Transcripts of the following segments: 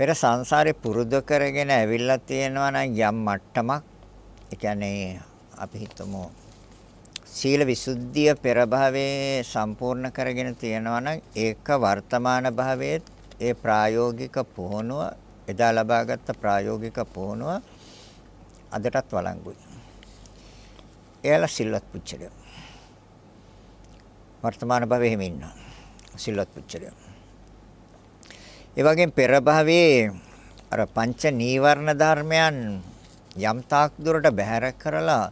පෙර සංසාරේ පුරුදු කරගෙන ඇවිල්ලා තියෙනවා නම් යම් මට්ටමක් ඒ කියන්නේ අපි හිතමු සීල විසුද්ධිය පෙර භවයේ සම්පූර්ණ කරගෙන තියෙනවා නම් ඒක වර්තමාන භවයේ ඒ ප්‍රායෝගික පුහුණුව එදා ලබාගත් ප්‍රායෝගික පුහුණුව අදටත් වළංගුයි. එයාලා සිල්වත් පුච්චලයක්. වර්තමාන භවයේ හිමින්නවා. සිල්වත් පුච්චලයක්. ඒ වගේම පෙර භවයේ අර පංච නීවරණ ධර්මයන් යම් තාක් දුරට බැහැර කරලා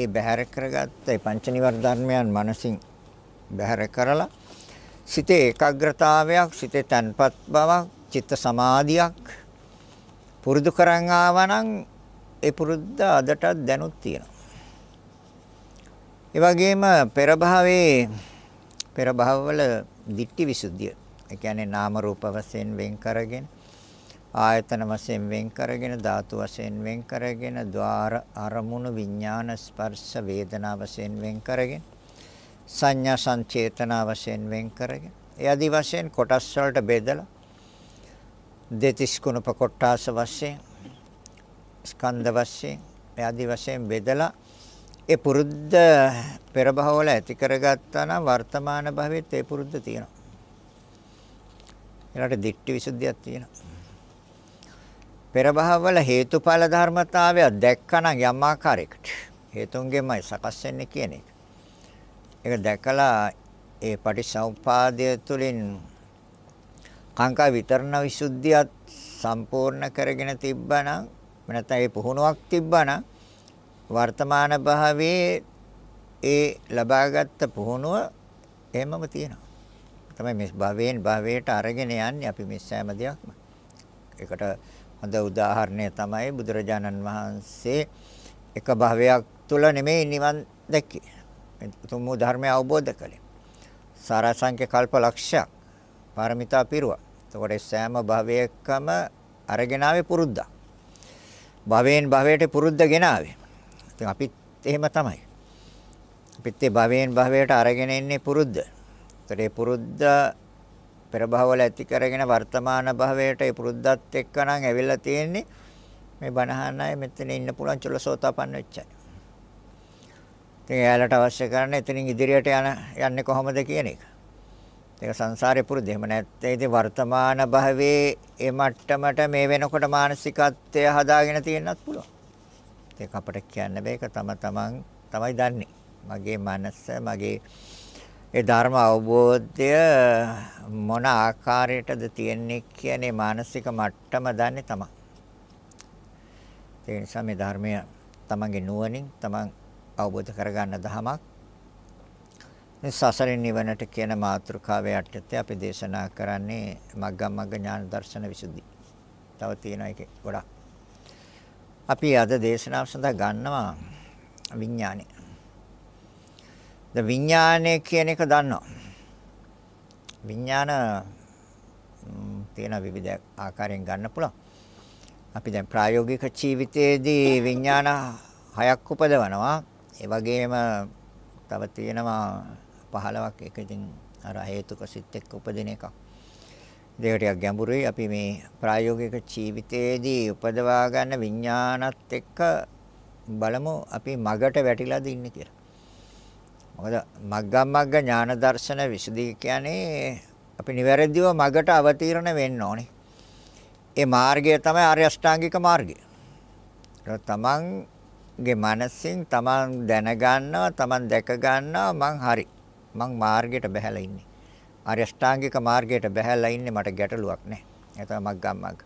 ඒ බැහැර කරගත්ත ඒ පංච නීවරණ ධර්මයන් මනසින් බැහැර කරලා සිතේ ඒකාග්‍රතාවයක් සිතේ තන්පත් බවක් චිත්ත සමාධියක් පුරුදු කරන් ආවනම් ඒ පුරුද්ද අදටත් දැනුත් තියෙනවා ඒ වගේම පෙර භවයේ පෙර භවවල දිට්ඨි විසුද්ධිය. ඒ කියන්නේ නාම රූප වශයෙන් වෙන් කරගෙන ආයතන වශයෙන් වෙන් කරගෙන ධාතු වශයෙන් වෙන් කරගෙන ద్వාර අරමුණු විඥාන ස්පර්ශ වේදනා වශයෙන් වෙන් කරගෙන සංඥා සංචේතනා වශයෙන් වෙන් කරගෙන ඒ আদি වශයෙන් කොටස් වලට බෙදලා දෙතිස් කුණප කොටාස වශයෙන් ස්කන්ධ වශයෙන් ඒ আদি වශයෙන් බෙදලා ඒ පුරුද්ද පෙර භවවල ඇති කරගත්තා නම් වර්තමාන භවෙත් ඒ පුරුද්ද තියෙනවා. ඒකට දික්ටි විසුද්ධියක් තියෙනවා. පෙර භවවල හේතුඵල ධර්මතාවය දැක්කනම් යම් ආකාරයකට හේතුන්ගෙමයි සකස් වෙන්නේ කියන එක. ඒක දැකලා ඒ පටිසමුපාදය තුළින් කාංකා විතරණ විසුද්ධියත් සම්පූර්ණ කරගෙන තිබ්බනම් නැත්නම් ඒ පුහුණුවක් තිබ්බනම් වර්තමාන භාවයේ ඒ ලබාගත් පුහුණුව එහෙමම තියෙනවා. තමයි මේ භවයෙන් භවයට අරගෙන යන්නේ අපි මේ සෑම දෙයක්ම. ඒකට හොඳ උදාහරණය තමයි බුදුරජාණන් වහන්සේ එක භවයක් තුල නෙමෙයි නිවන් දැක්කේ. තුන් වූ ධර්මය අවබෝධ කළේ. සාරසංඛ්‍ය කල්ප ලක්ෂයක් පාරමිතා පිරුවා. එතකොට සෑම භවයකම අරගෙන ආවේ පුරුද්දක්. භවයෙන් භවයට පුරුද්ද ගෙනාවේ. ඉතින් අපිත් එහෙම තමයි. අපිත් ඒ භවයෙන් භවයට අරගෙන ඉන්නේ පුරුද්ද. ඒතර ඒ පුරුද්ද පෙර භවවල ඇති කරගෙන වර්තමාන භවයට ඒ පුරුද්දත් එක්ක නම් ඇවිල්ලා තියෙන්නේ මේ බණහන අය මෙතන ඉන්න පුළුවන් චුල්ලසෝතාපන්න වෙච්චයි. ඉතින් එයාලට අවශ්‍ය කරන්නේ එතනින් ඉදිරියට යන යන්නේ කොහොමද කියන එක. ඒක සංසාරේ පුරුදු. එහෙම නැත්නම් ඉතින් වර්තමාන භවයේ ඒ මට්ටමට මේ වෙනකොට මානසිකත්වය හදාගෙන තියෙන්නත් පුළුවන්. ඒක අපට කියන්න බෑ. ඒක තම තමන් තමයි දන්නේ. මගේ මනස, මගේ ඒ ධර්ම අවබෝධය මොන ආකාරයටද තියෙන්නේ කියන්නේ මානසික මට්ටම දන්නේ තමයි. ඒ නිසා මේ ධර්මය තමන්ගේ නුවණින් තමන් අවබෝධ කරගන්න දහමක්. සසරින් නිවනට කියන මාතෘකාවේ යටතේ අපි දේශනා කරන්නේ මග්ගමග්ග ඥාන දර්ශන විසුද්ධි. තව තියෙනවා එකේ ගොඩක්. අපි අද දේශනාව සඳහා ගන්නවා විඥානය. ද විඥානය කියන එක දන්නවා. විඥාන තියෙන විවිධ ආකාරයෙන් ගන්න පුළුවන්. අපි දැන් ප්‍රායෝගික ජීවිතයේදී විඥාන හයක් උපදවනවා. ඒ වගේම තව තියෙනවා 15ක් ඒක ඉතින් අර හේතුක සිත් එක්ක උපදින එකක්. දෙකට ගැඹුරුයි අපි මේ ප්‍රායෝගික ජීවිතයේදී උපදවා ගන්න විඥානත් එක්ක බලමු අපි මගට වැටිලාද ඉන්නේ කියලා. මොකද මග්ගමග්ග ඥාන දර්ශන විසුද්ධිය කියන්නේ අපි නිවැරදිව මගට අවතීර්ණ වෙන්න ඕනේ. ඒ මාර්ගය තමයි ආර්ය අෂ්ටාංගික මාර්ගය. තමන්ගේ මනසින් තමන් දැනගන්නවා තමන් දැක ගන්නවා මං හරි මං මාර්ගයට බහැලා ඉන්නේ ආර්ය අෂ්ටාංගික මාර්ගයට බැහැලා ඉන්නේ මට ගැටලුවක් නැහැ. ඒ තමයි මග්ගම් මග්ග.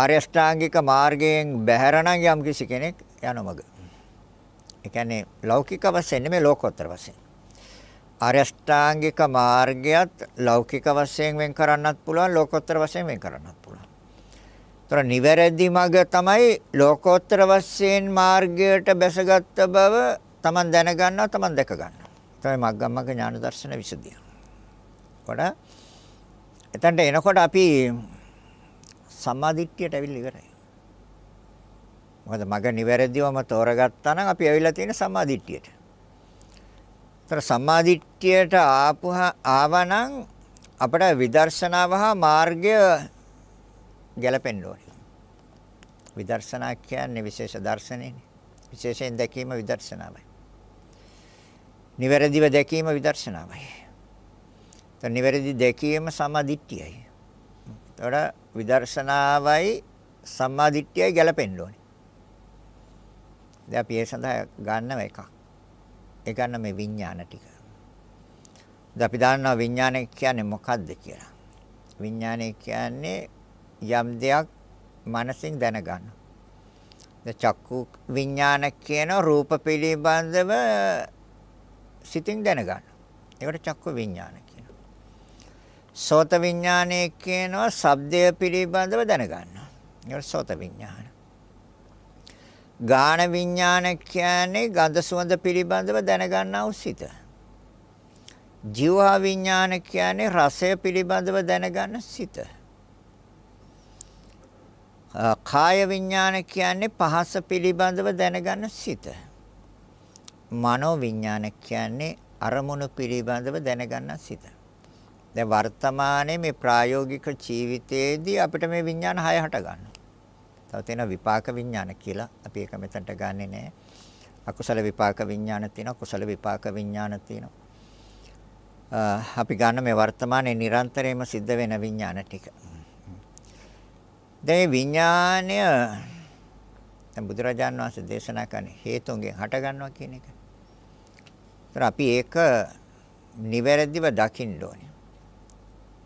ආර්ය අෂ්ටාංගික මාර්ගයෙන් බැහැර නම් යම් කිසි කෙනෙක් යනමග. ඒ කියන්නේ ලෞකික වශයෙන් නෙමෙයි ලෝකෝත්තර වශයෙන්. ආර්ය අෂ්ටාංගික මාර්ගයත් ලෞකික වශයෙන් වෙන් කරන්නත් පුළුවන් ලෝකෝත්තර වශයෙන් වෙන් කරන්නත් පුළුවන්. ඒතර නිවැරදි මග තමයි ලෝකෝත්තර වශයෙන් මාර්ගයට බැසගත් බව තමන් දැනගන්නවා තමන් දැක ගන්නවා. තමයි මග්ගමග්ග ඥාන දර්ශන විසදියා. එනකොට එතනට එනකොට අපි සම්මාදිට්ඨියට ඇවිල්ලා ඉවරයි. මොකද මග නිවැරදිවම තෝරගත්තා නම් අපි ඇවිල්ලා තියෙන සම්මාදිට්ඨියට. ඒතර සම්මාදිට්ඨියට ආපුහා ආවනම් අපට විදර්ශනාව හා මාර්ගය ගැලපෙන්න ඕනේ. විදර්ශනා කියන්නේ විශේෂ දර්ශනයනේ. විශේෂයෙන් දැකීම විදර්ශනාවයි. නිවැරදිව දැකීම විදර්ශනාවයි. දැන් නිවැරදි දැකීම සමාධිට්ඨියයි. ඒතර විදර්ශනාවයි සමාධිට්ඨියයි ගැලපෙන්න ඕනේ. දැන් අපි ඒ සඳහා ගන්නව එකක්. ඒ ගන්න මේ විඥාන ටික. දැන් අපි දන්නවා විඥානය කියන්නේ මොකද්ද කියලා. විඥානය කියන්නේ යම් දෙයක් මනසින් දැනගන්න. ද චක්කු විඥාන කියන රූප පිළිබඳව සිතින් දැනගන්න. ඒකට චක්කු විඥාන සෝත විඥානයේ කියනවා ශබ්දය පිළිබඳව දැනගන්නවා. ඒක සෝත විඥාන. ගාන විඥාන කියන්නේ ගඳ සුවඳ පිළිබඳව දැනගන්නා උසිත. ජීවා විඥාන කියන්නේ රසය පිළිබඳව දැනගන්න සිත. කාය විඥාන කියන්නේ පහස පිළිබඳව දැනගන්න සිත. මනෝ විඥාන කියන්නේ අරමුණු පිළිබඳව දැනගන්න සිත. දැන් වර්තමානයේ මේ ප්‍රායෝගික ජීවිතයේදී අපිට මේ විඥාන 6 හට ගන්නවා. තව තියෙනවා විපාක විඥාන කියලා. අපි ඒක මෙතනට ගන්නෙ නෑ. අකුසල විපාක විඥාන තියෙනවා, කුසල විපාක විඥාන තියෙනවා. අපි ගන්න මේ වර්තමානයේ නිරන්තරයෙන්ම සිද්ධ වෙන විඥාන ටික. දැන් විඥානය දැන් බුදුරජාන් වහන්සේ දේශනා කරන හේතුන්ගෙන් හට ගන්නවා කියන එක. ඒතර අපි ඒක නිවැරදිව දකින්න ඕනේ.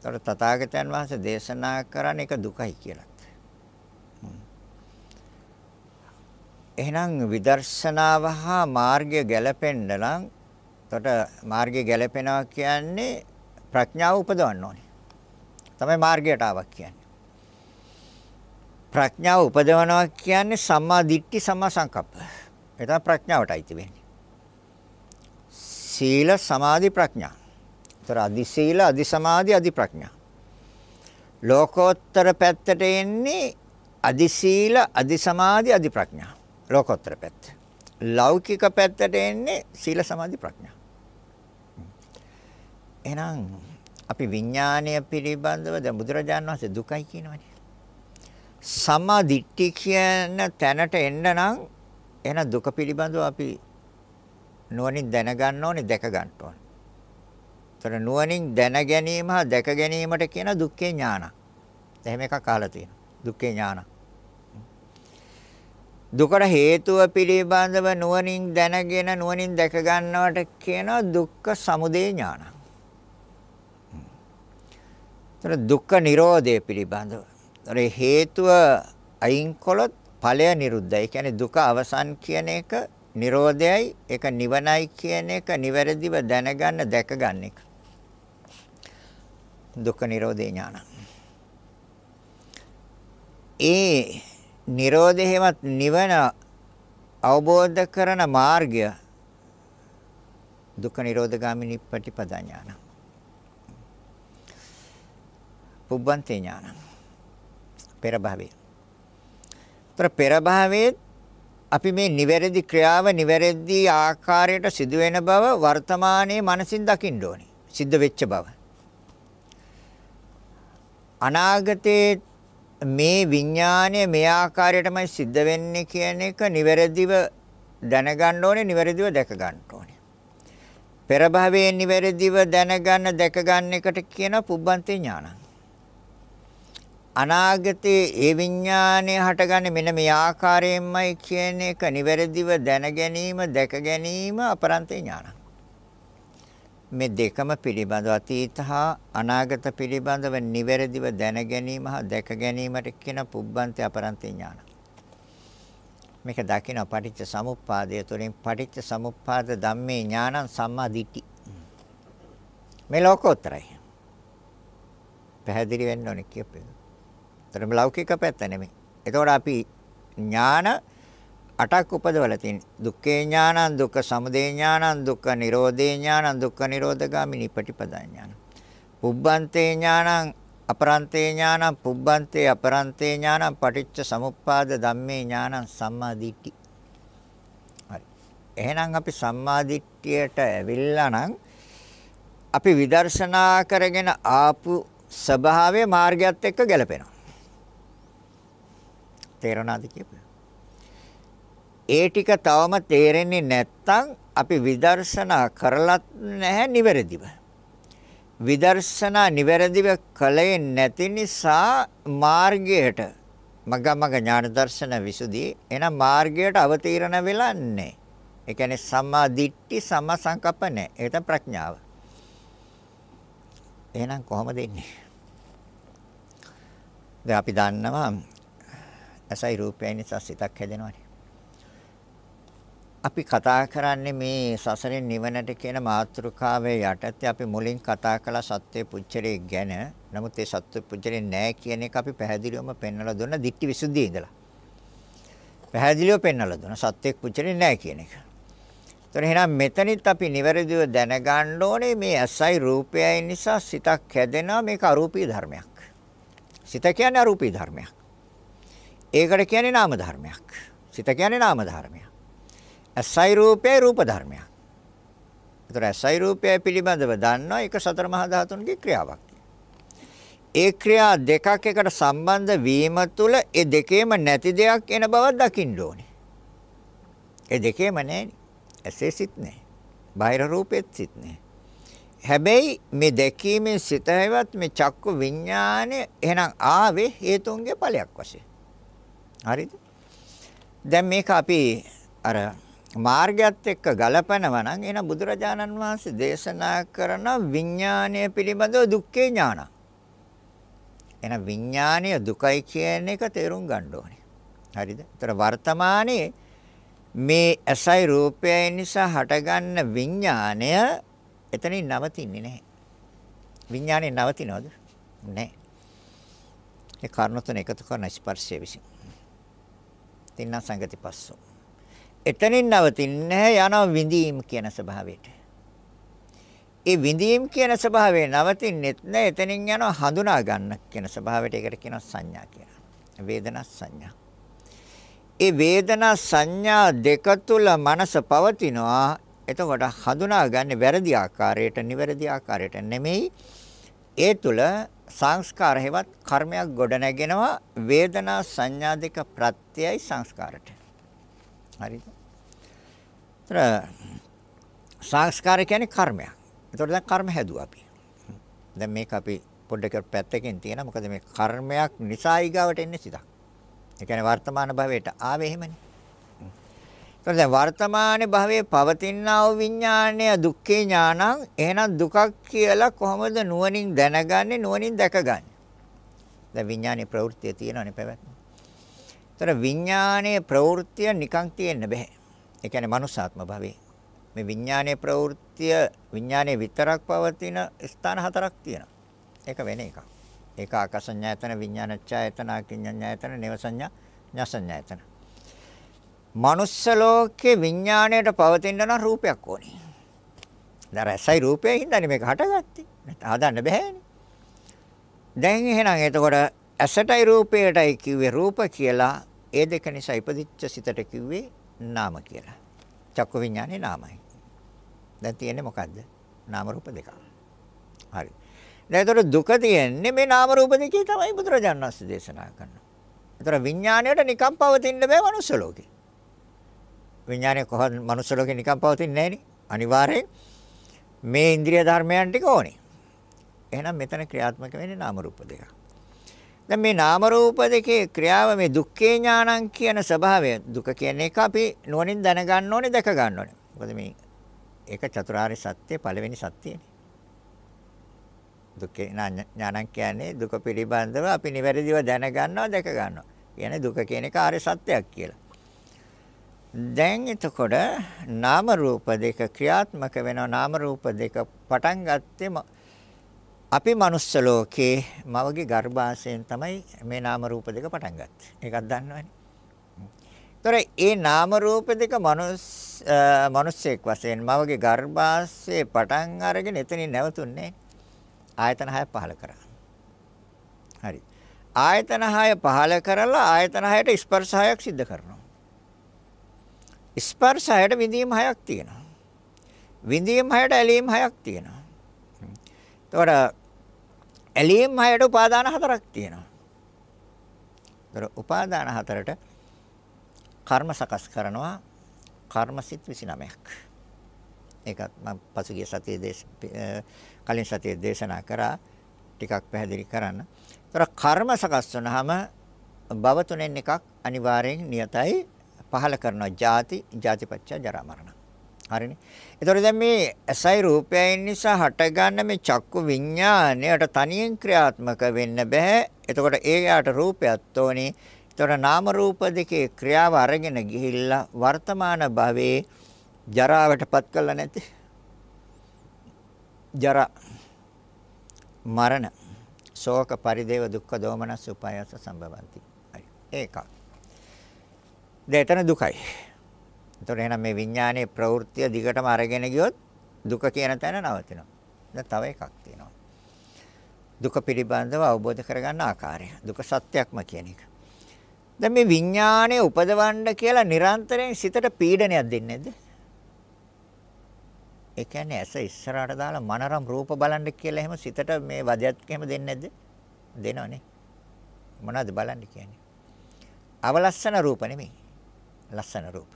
ඒතර තථාගතයන් වහන්සේ දේශනා කරන එක දුකයි කියලා. එහෙනම් විදර්ශනාව හා මාර්ගය ගැලපෙන්න නම් එතකොට මාර්ගය ගැලපෙනවා කියන්නේ ප්‍රඥාව උපදවන්න ඕනේ. තමයි මාර්ගයට ආවක් කියන්නේ. ප්‍රඥාව උපදවනවා කියන්නේ සම්මා දිට්ඨි සම්මා සංකප්ප. ඒ තමයි ප්‍රඥාවට අයිති වෙන්නේ. සීල සමාධි ප්‍රඥා. ඒතර අදි සීල, අදි සමාධි, අදි ප්‍රඥා. ලෝකෝත්තර පැත්තට එන්නේ අදි සීල, අදි සමාධි, අදි ප්‍රඥා. ලෝකෝත්තර පැත්ත. ලෞකික පැත්තට එන්නේ සීල සමාධි ප්‍රඥා. එහෙනම් අපි විඥානය පිළිබඳව දැන් බුදුරජාණන් වහන්සේ දුකයි කියනවනේ. සමාධිට්ඨි කියන තැනට එන්න නම් එන දුක පිළිබඳව අපි නුවණින් දැනගන්න ඕනේ, දැක ගන්න ඕනේ. ඒතර නුවණින් දැන ගැනීම හා දැක ගැනීමට කියන දුක්ඛේ ඥාන. එහෙම එකක් අහලා තියෙනවා. දුක්ඛේ ඥාන. දුකට හේතුව පිළිබඳව නුවණින් දැනගෙන නුවණින් දැක ගන්නවට කියන දුක්ඛ සමුදය ඥාන. ඒතර දුක්ඛ නිරෝධය පිළිබඳව. ඒතර හේතුව අයින් කළොත් ඵලය නිරුද්ධයි. කියන්නේ දුක අවසන් කියන එක නිරෝධයයි ඒක නිවනයි කියන එක නිවැරදිව දැනගන්න දැකගන්න එක. දුක්ඛ නිරෝධේ ඥානං. ඒ නිරෝධේවත් නිවන අවබෝධ කරන මාර්ගය දුක්ඛ නිරෝධගාමිනී ප්‍රතිපදා ඥානං. පුබ්බන්තේ ඥානං. පෙර භවයේ. ତර පෙර භවයේ අපි මේ නිවැරදි ක්‍රියාව නිවැරදි ආකාරයට සිදුවෙන බව වර්තමානයේ මනසින් දකින්න ඕනේ. සිද්ධ වෙච්ච බව. අනාගතයේ මේ විඥානය මේ ආකාරයටමයි සිද්ධ වෙන්නේ කියන එක නිවැරදිව දැනගන්න ඕනේ නිවැරදිව දැක ගන්න ඕනේ. පෙර භවයේ නිවැරදිව දැනගන්න දැක ගන්න එකට කියන පුබ්බන්තේ ඥානං. අනාගතයේ ඒ විඥානය හටගන්නේ මෙන්න මේ ආකාරයෙන්මයි කියන එක නිවැරදිව දැන ගැනීම දැක ගැනීම අපරන්තේ ඥානං. මේ දෙකම පිළිබඳව අතීත හා අනාගත පිළිබඳව නිවැරදිව දැන ගැනීම හා දැක ගැනීමට කියන පුබ්බන්ති අපරන්ති ඥාන. මේක දකින පටිච්ච සමුප්පාදය තුළින් පටිච්ච සමුප්පාද ධම්මේ ඥානං සම්මා දිට්ඨි. මේ ලෝකෝත්තරයි. පැහැදිලි වෙන්න ඕනේ කියපේ. ඒතරම් ලෞකික පැත්ත නෙමෙයි. ඒතකොට අපි ඥාන අටක් උපදවලා තියෙනවා. දුක්ඛේ ඥානං දුක්ඛ සමුදය ඥානං දුක්ඛ නිරෝධේ ඥානං දුක්ඛ නිරෝධගාමිනී පටිපදා ඥානං. පුබ්බන්තේ ඥානං අපරන්තේ ඥානං පුබ්බන්තේ අපරන්තේ ඥානං පටිච්ච සමුප්පාද ධම්මේ ඥානං සම්මා දිට්ඨි. හරි. එහෙනම් අපි සම්මා දිට්ඨියට ඇවිල්ලා නම් අපි විදර්ශනා කරගෙන ආපු ස්වභාවයේ මාර්ගයත් එක්ක ගැලපෙනවා. තේරණාද කියපේ? ඒ ටික තවම තේරෙන්නේ නැත්තම් අපි විදර්ශනා කරලත් නැහැ නිවැරදිව. විදර්ශනා නිවැරදිව කලේ නැති නිසා මාර්ගයට මගමග ඥාන දර්ශන විසුදී එන මාර්ගයට අවතීර්ණ වෙලා නැහැ. ඒ කියන්නේ සම්මා දිට්ඨි සම්මා සංකප්ප නැහැ. ඒක තමයි ප්‍රඥාව. එහෙනම් කොහොමද ඉන්නේ? දැන් අපි දන්නවා ඇසයි රූපයයි නිසා සිතක් හැදෙනවානේ. අපි කතා කරන්නේ මේ සසරෙන් නිවනට කියන මාතෘකාවේ යටතේ අපි මුලින් කතා කළ සත්‍ය පුච්චරේ ගැන. නමුත් ඒ සත්‍ය පුච්චරේ නැහැ කියන එක අපි පැහැදිලිවම පෙන්වලා දුන්න දික්ටි විසුද්ධියේ ඉඳලා. පැහැදිලිව පෙන්වලා දුන්න සත්‍ය පුච්චරේ නැහැ කියන එක. ඒතර එහෙනම් මෙතනිත් අපි නිවැරදිව දැනගන්න ඕනේ මේ ඇසයි රූපයයි නිසා සිතක් හැදෙනවා මේක අරූපී ධර්මයක්. සිත කියන්නේ අරූපී ධර්මයක්. ඒකට කියන්නේ නාම ධර්මයක්. සිත කියන්නේ නාම ධර්මයක්. ඇසයි රූපයයි රූප ධර්මයක්. ඒතර ඇසයි රූපයයි පිළිබඳව දන්නවා ඒක සතර මහා ධාතුන්ගේ ක්‍රියාවක්. ඒ ක්‍රියා දෙකක් එකට සම්බන්ධ වීම තුළ ඒ දෙකේම නැති දෙයක් එන බව දකින්න ඕනේ. ඒ දෙකේම නැහැ. ඇසේ සිත් නැහැ. බාහිර රූපෙත් සිත් නැහැ. හැබැයි මේ දැකීමේ සිත හැවත් මේ චක්කු විඥානය එහෙනම් ආවේ හේතුන්ගේ ඵලයක් වශයෙන්. හරිද? දැන් මේක අපි අර මාර්ගයත් එක්ක ගලපනවා නම් එන බුදුරජාණන් වහන්සේ දේශනා කරන විඥානය පිළිබඳව දුක්ඛේ ඥාන. එන විඥානය දුකයි කියන එක තේරුම් ගන්න ඕනේ. හරිද? ඒතර වර්තමානයේ මේ ඇසයි රූපයයි නිසා හටගන්න විඥානය එතනින් නවතින්නේ නැහැ. විඥානේ නවතිනවද? නැහැ. ඒ කර්ණ තුන එකතු කරන ස්පර්ශය විසින්. තින්න සංගති පස්සෝ එතනින් නවතින්නේ නැහැ යනවා විඳීම් කියන ස්වභාවයට. ඒ විඳීම් කියන ස්වභාවය නවතින්නේත් නැහැ එතනින් යනවා හඳුනා ගන්න කියන ස්වභාවයට ඒකට කියනවා සංඥා කියලා. වේදනා සංඥා. ඒ වේදනා සංඥා දෙක තුල මනස පවතිනවා. එතකොට හඳුනා ගන්න වැරදි ආකාරයට නිවැරදි ආකාරයට නෙමෙයි ඒ තුල සංස්කාර හේවත් කර්මයක් ගොඩ නැගෙනවා වේදනා සංඥා දෙක ප්‍රත්‍යයයි සංස්කාරට. හරිද? ඒතර සංස්කාර කියන්නේ කර්මයක්. ඒතකොට දැන් කර්ම හැදුවා අපි. දැන් මේක අපි පොඩ්ඩක් පැත්තකින් තියෙන මොකද මේ කර්මයක් නිසා ඊගාවට එන්නේ සිතක්. ඒ කියන්නේ වර්තමාන භවයට ආවේ එහෙමනේ. ඒතකොට දැන් වර්තමාන භවයේ පවතිනා වූ විඥාණය දුක්ඛේ ඥානං එහෙනම් දුකක් කියලා කොහොමද නුවණින් දැනගන්නේ නුවණින් දැකගන්නේ. දැන් විඥානයේ ප්‍රවෘත්තිය තියෙනවනේ පැවැත්ම. ඒතර විඥානයේ ප්‍රවෘත්තිය නිකන් තියෙන්න බෑ. ඒ කියන්නේ මනුෂ්‍යාත්ම භවයේ මේ විඥානයේ ප්‍රවෘත්තිය විඥානයේ විතරක් පවතින ස්ථාන හතරක් තියෙනවා. ඒක වෙන එකක්. ඒක ආකාසඤ්ඤායතන විඥානච්ඡායතන අකිඤ්ඤඤ්ඤායතන නේවසඤ්ඤා ඤසඤ්ඤායතන. මනුෂ්‍ය ලෝකේ විඥාණයට පවතින නම් රූපයක් ඕනේ. දැන් රසයි රූපයෙන් හින්දානේ මේක හටගත්තේ. නැත්නම් හදන්න බෑනේ. දැන් එහෙනම් එතකොට ඇසටයි රූපයටයි කිව්වේ රූප කියලා ඒ දෙක නිසා ඉපදිච්ච සිතට කිව්වේ නාම කියලා. චක්කු විඥානේ නාමයි. දැන් තියෙන්නේ මොකද්ද? නාම රූප දෙකක්. හරි. දැන් ඒතර දුක තියෙන්නේ මේ නාම රූප දෙකේ තමයි බුදුරජාණන් වහන්සේ දේශනා කරන්නේ. ඒතර විඥාණයට නිකම් පවතින්න බෑ මනුස්ස ලෝකේ. විඥානේ කොහොමද මනුස්ස ලෝකේ නිකම් පවතින්නේ නැහෙනි. අනිවාර්යෙන් මේ ඉන්ද්‍රිය ධර්මයන් ටික ඕනේ. එහෙනම් මෙතන ක්‍රියාත්මක වෙන්නේ නාම රූප දෙකක්. දැන් මේ නාම රූප දෙකේ ක්‍රියාව මේ දුක්ඛේ ඥානං කියන ස්වභාවය දුක කියන එක අපි නුවණින් දැනගන්න ඕනේ දැක ගන්න ඕනේ. මොකද මේ ඒක චතුරාර්ය සත්‍ය පළවෙනි සත්‍යනේ. දුක්ඛේ ඥානං කියන්නේ දුක පිළිබඳව අපි නිවැරදිව දැනගන්නවා දැක ගන්නවා. කියන්නේ දුක කියන එක ආර්ය සත්‍යයක් කියලා. දැන් එතකොට නාම රූප දෙක ක්‍රියාත්මක වෙනවා නාම රූප දෙක පටන් ගත්තේ අපි මනුස්ස ලෝකේ මවගේ ගර්භාෂයෙන් තමයි මේ නාම රූප දෙක පටන් ගත්තේ. ඒකත් දන්නවනේ. ඒතර ඒ නාම රූප දෙක මනුස්ස මනුස්සයෙක් වශයෙන් මවගේ ගර්භාෂයේ පටන් අරගෙන එතනින් නැවතුන්නේ ආයතන 6 පහල කරා. හරි. ආයතන 6 පහල කරලා ආයතන 6ට ස්පර්ශ 6ක් සිද්ධ කරනවා. ස්පර්ශ 6ට විඳීම් 6ක් තියෙනවා. විඳීම් 6ට ඇලීම් 6ක් තියෙනවා. එතකොට ඇලීම් හයට උපාදාන හතරක් තියෙනවා. ඒතර උපාදාන හතරට කර්ම සකස් කරනවා කර්මසිත 29ක්. ඒකත් මම පසුගිය සතියේ දේශ කලින් සතියේ දේශනා කරා ටිකක් පැහැදිලි කරන්න. ඒතර කර්ම සකස් වුනහම භව තුනෙන් එකක් අනිවාර්යෙන් නියතයි පහල කරනවා ජාති ජාතිපච්ච ජරා මරණ. හරිනේ. ඒතකොට දැන් මේ ඇසයි රූපයයින් නිසා හටගන්න මේ චක්කු විඥාණයට තනියෙන් ක්‍රියාත්මක වෙන්න බෑ. එතකොට ඒකට රූපයක් ඕනේ. එතකොට නාම රූප දෙකේ ක්‍රියාව අරගෙන ගිහිල්ලා වර්තමාන භවයේ ජරාවටපත් කළා නැති. ජරා මරණ ශෝක පරිදේව දුක්ඛ දෝමනස් උපායස සම්බවಂತಿ. ඒකක්. දැන් එතන දුකයි. එතකොට එහෙනම් මේ විඥානයේ ප්‍රවෘත්තිය දිගටම අරගෙන ගියොත් දුක කියන තැන නවතිනවා. දැන් තව එකක් තියෙනවා. දුක පිළිබඳව අවබෝධ කරගන්න ආකාරය. දුක සත්‍යක්ම කියන එක. දැන් මේ විඥානය උපදවන්න කියලා නිරන්තරයෙන් සිතට පීඩනයක් දෙන්නේ නැද්ද? ඒ කියන්නේ ඇස ඉස්සරහට දාලා මනරම් රූප බලන්න කියලා එහෙම සිතට මේ වදයක් එහෙම දෙන්නේ නැද්ද? දෙනවනේ. මොනවද බලන්න කියන්නේ? අවලස්සන රූප නෙමෙයි. ලස්සන රූප.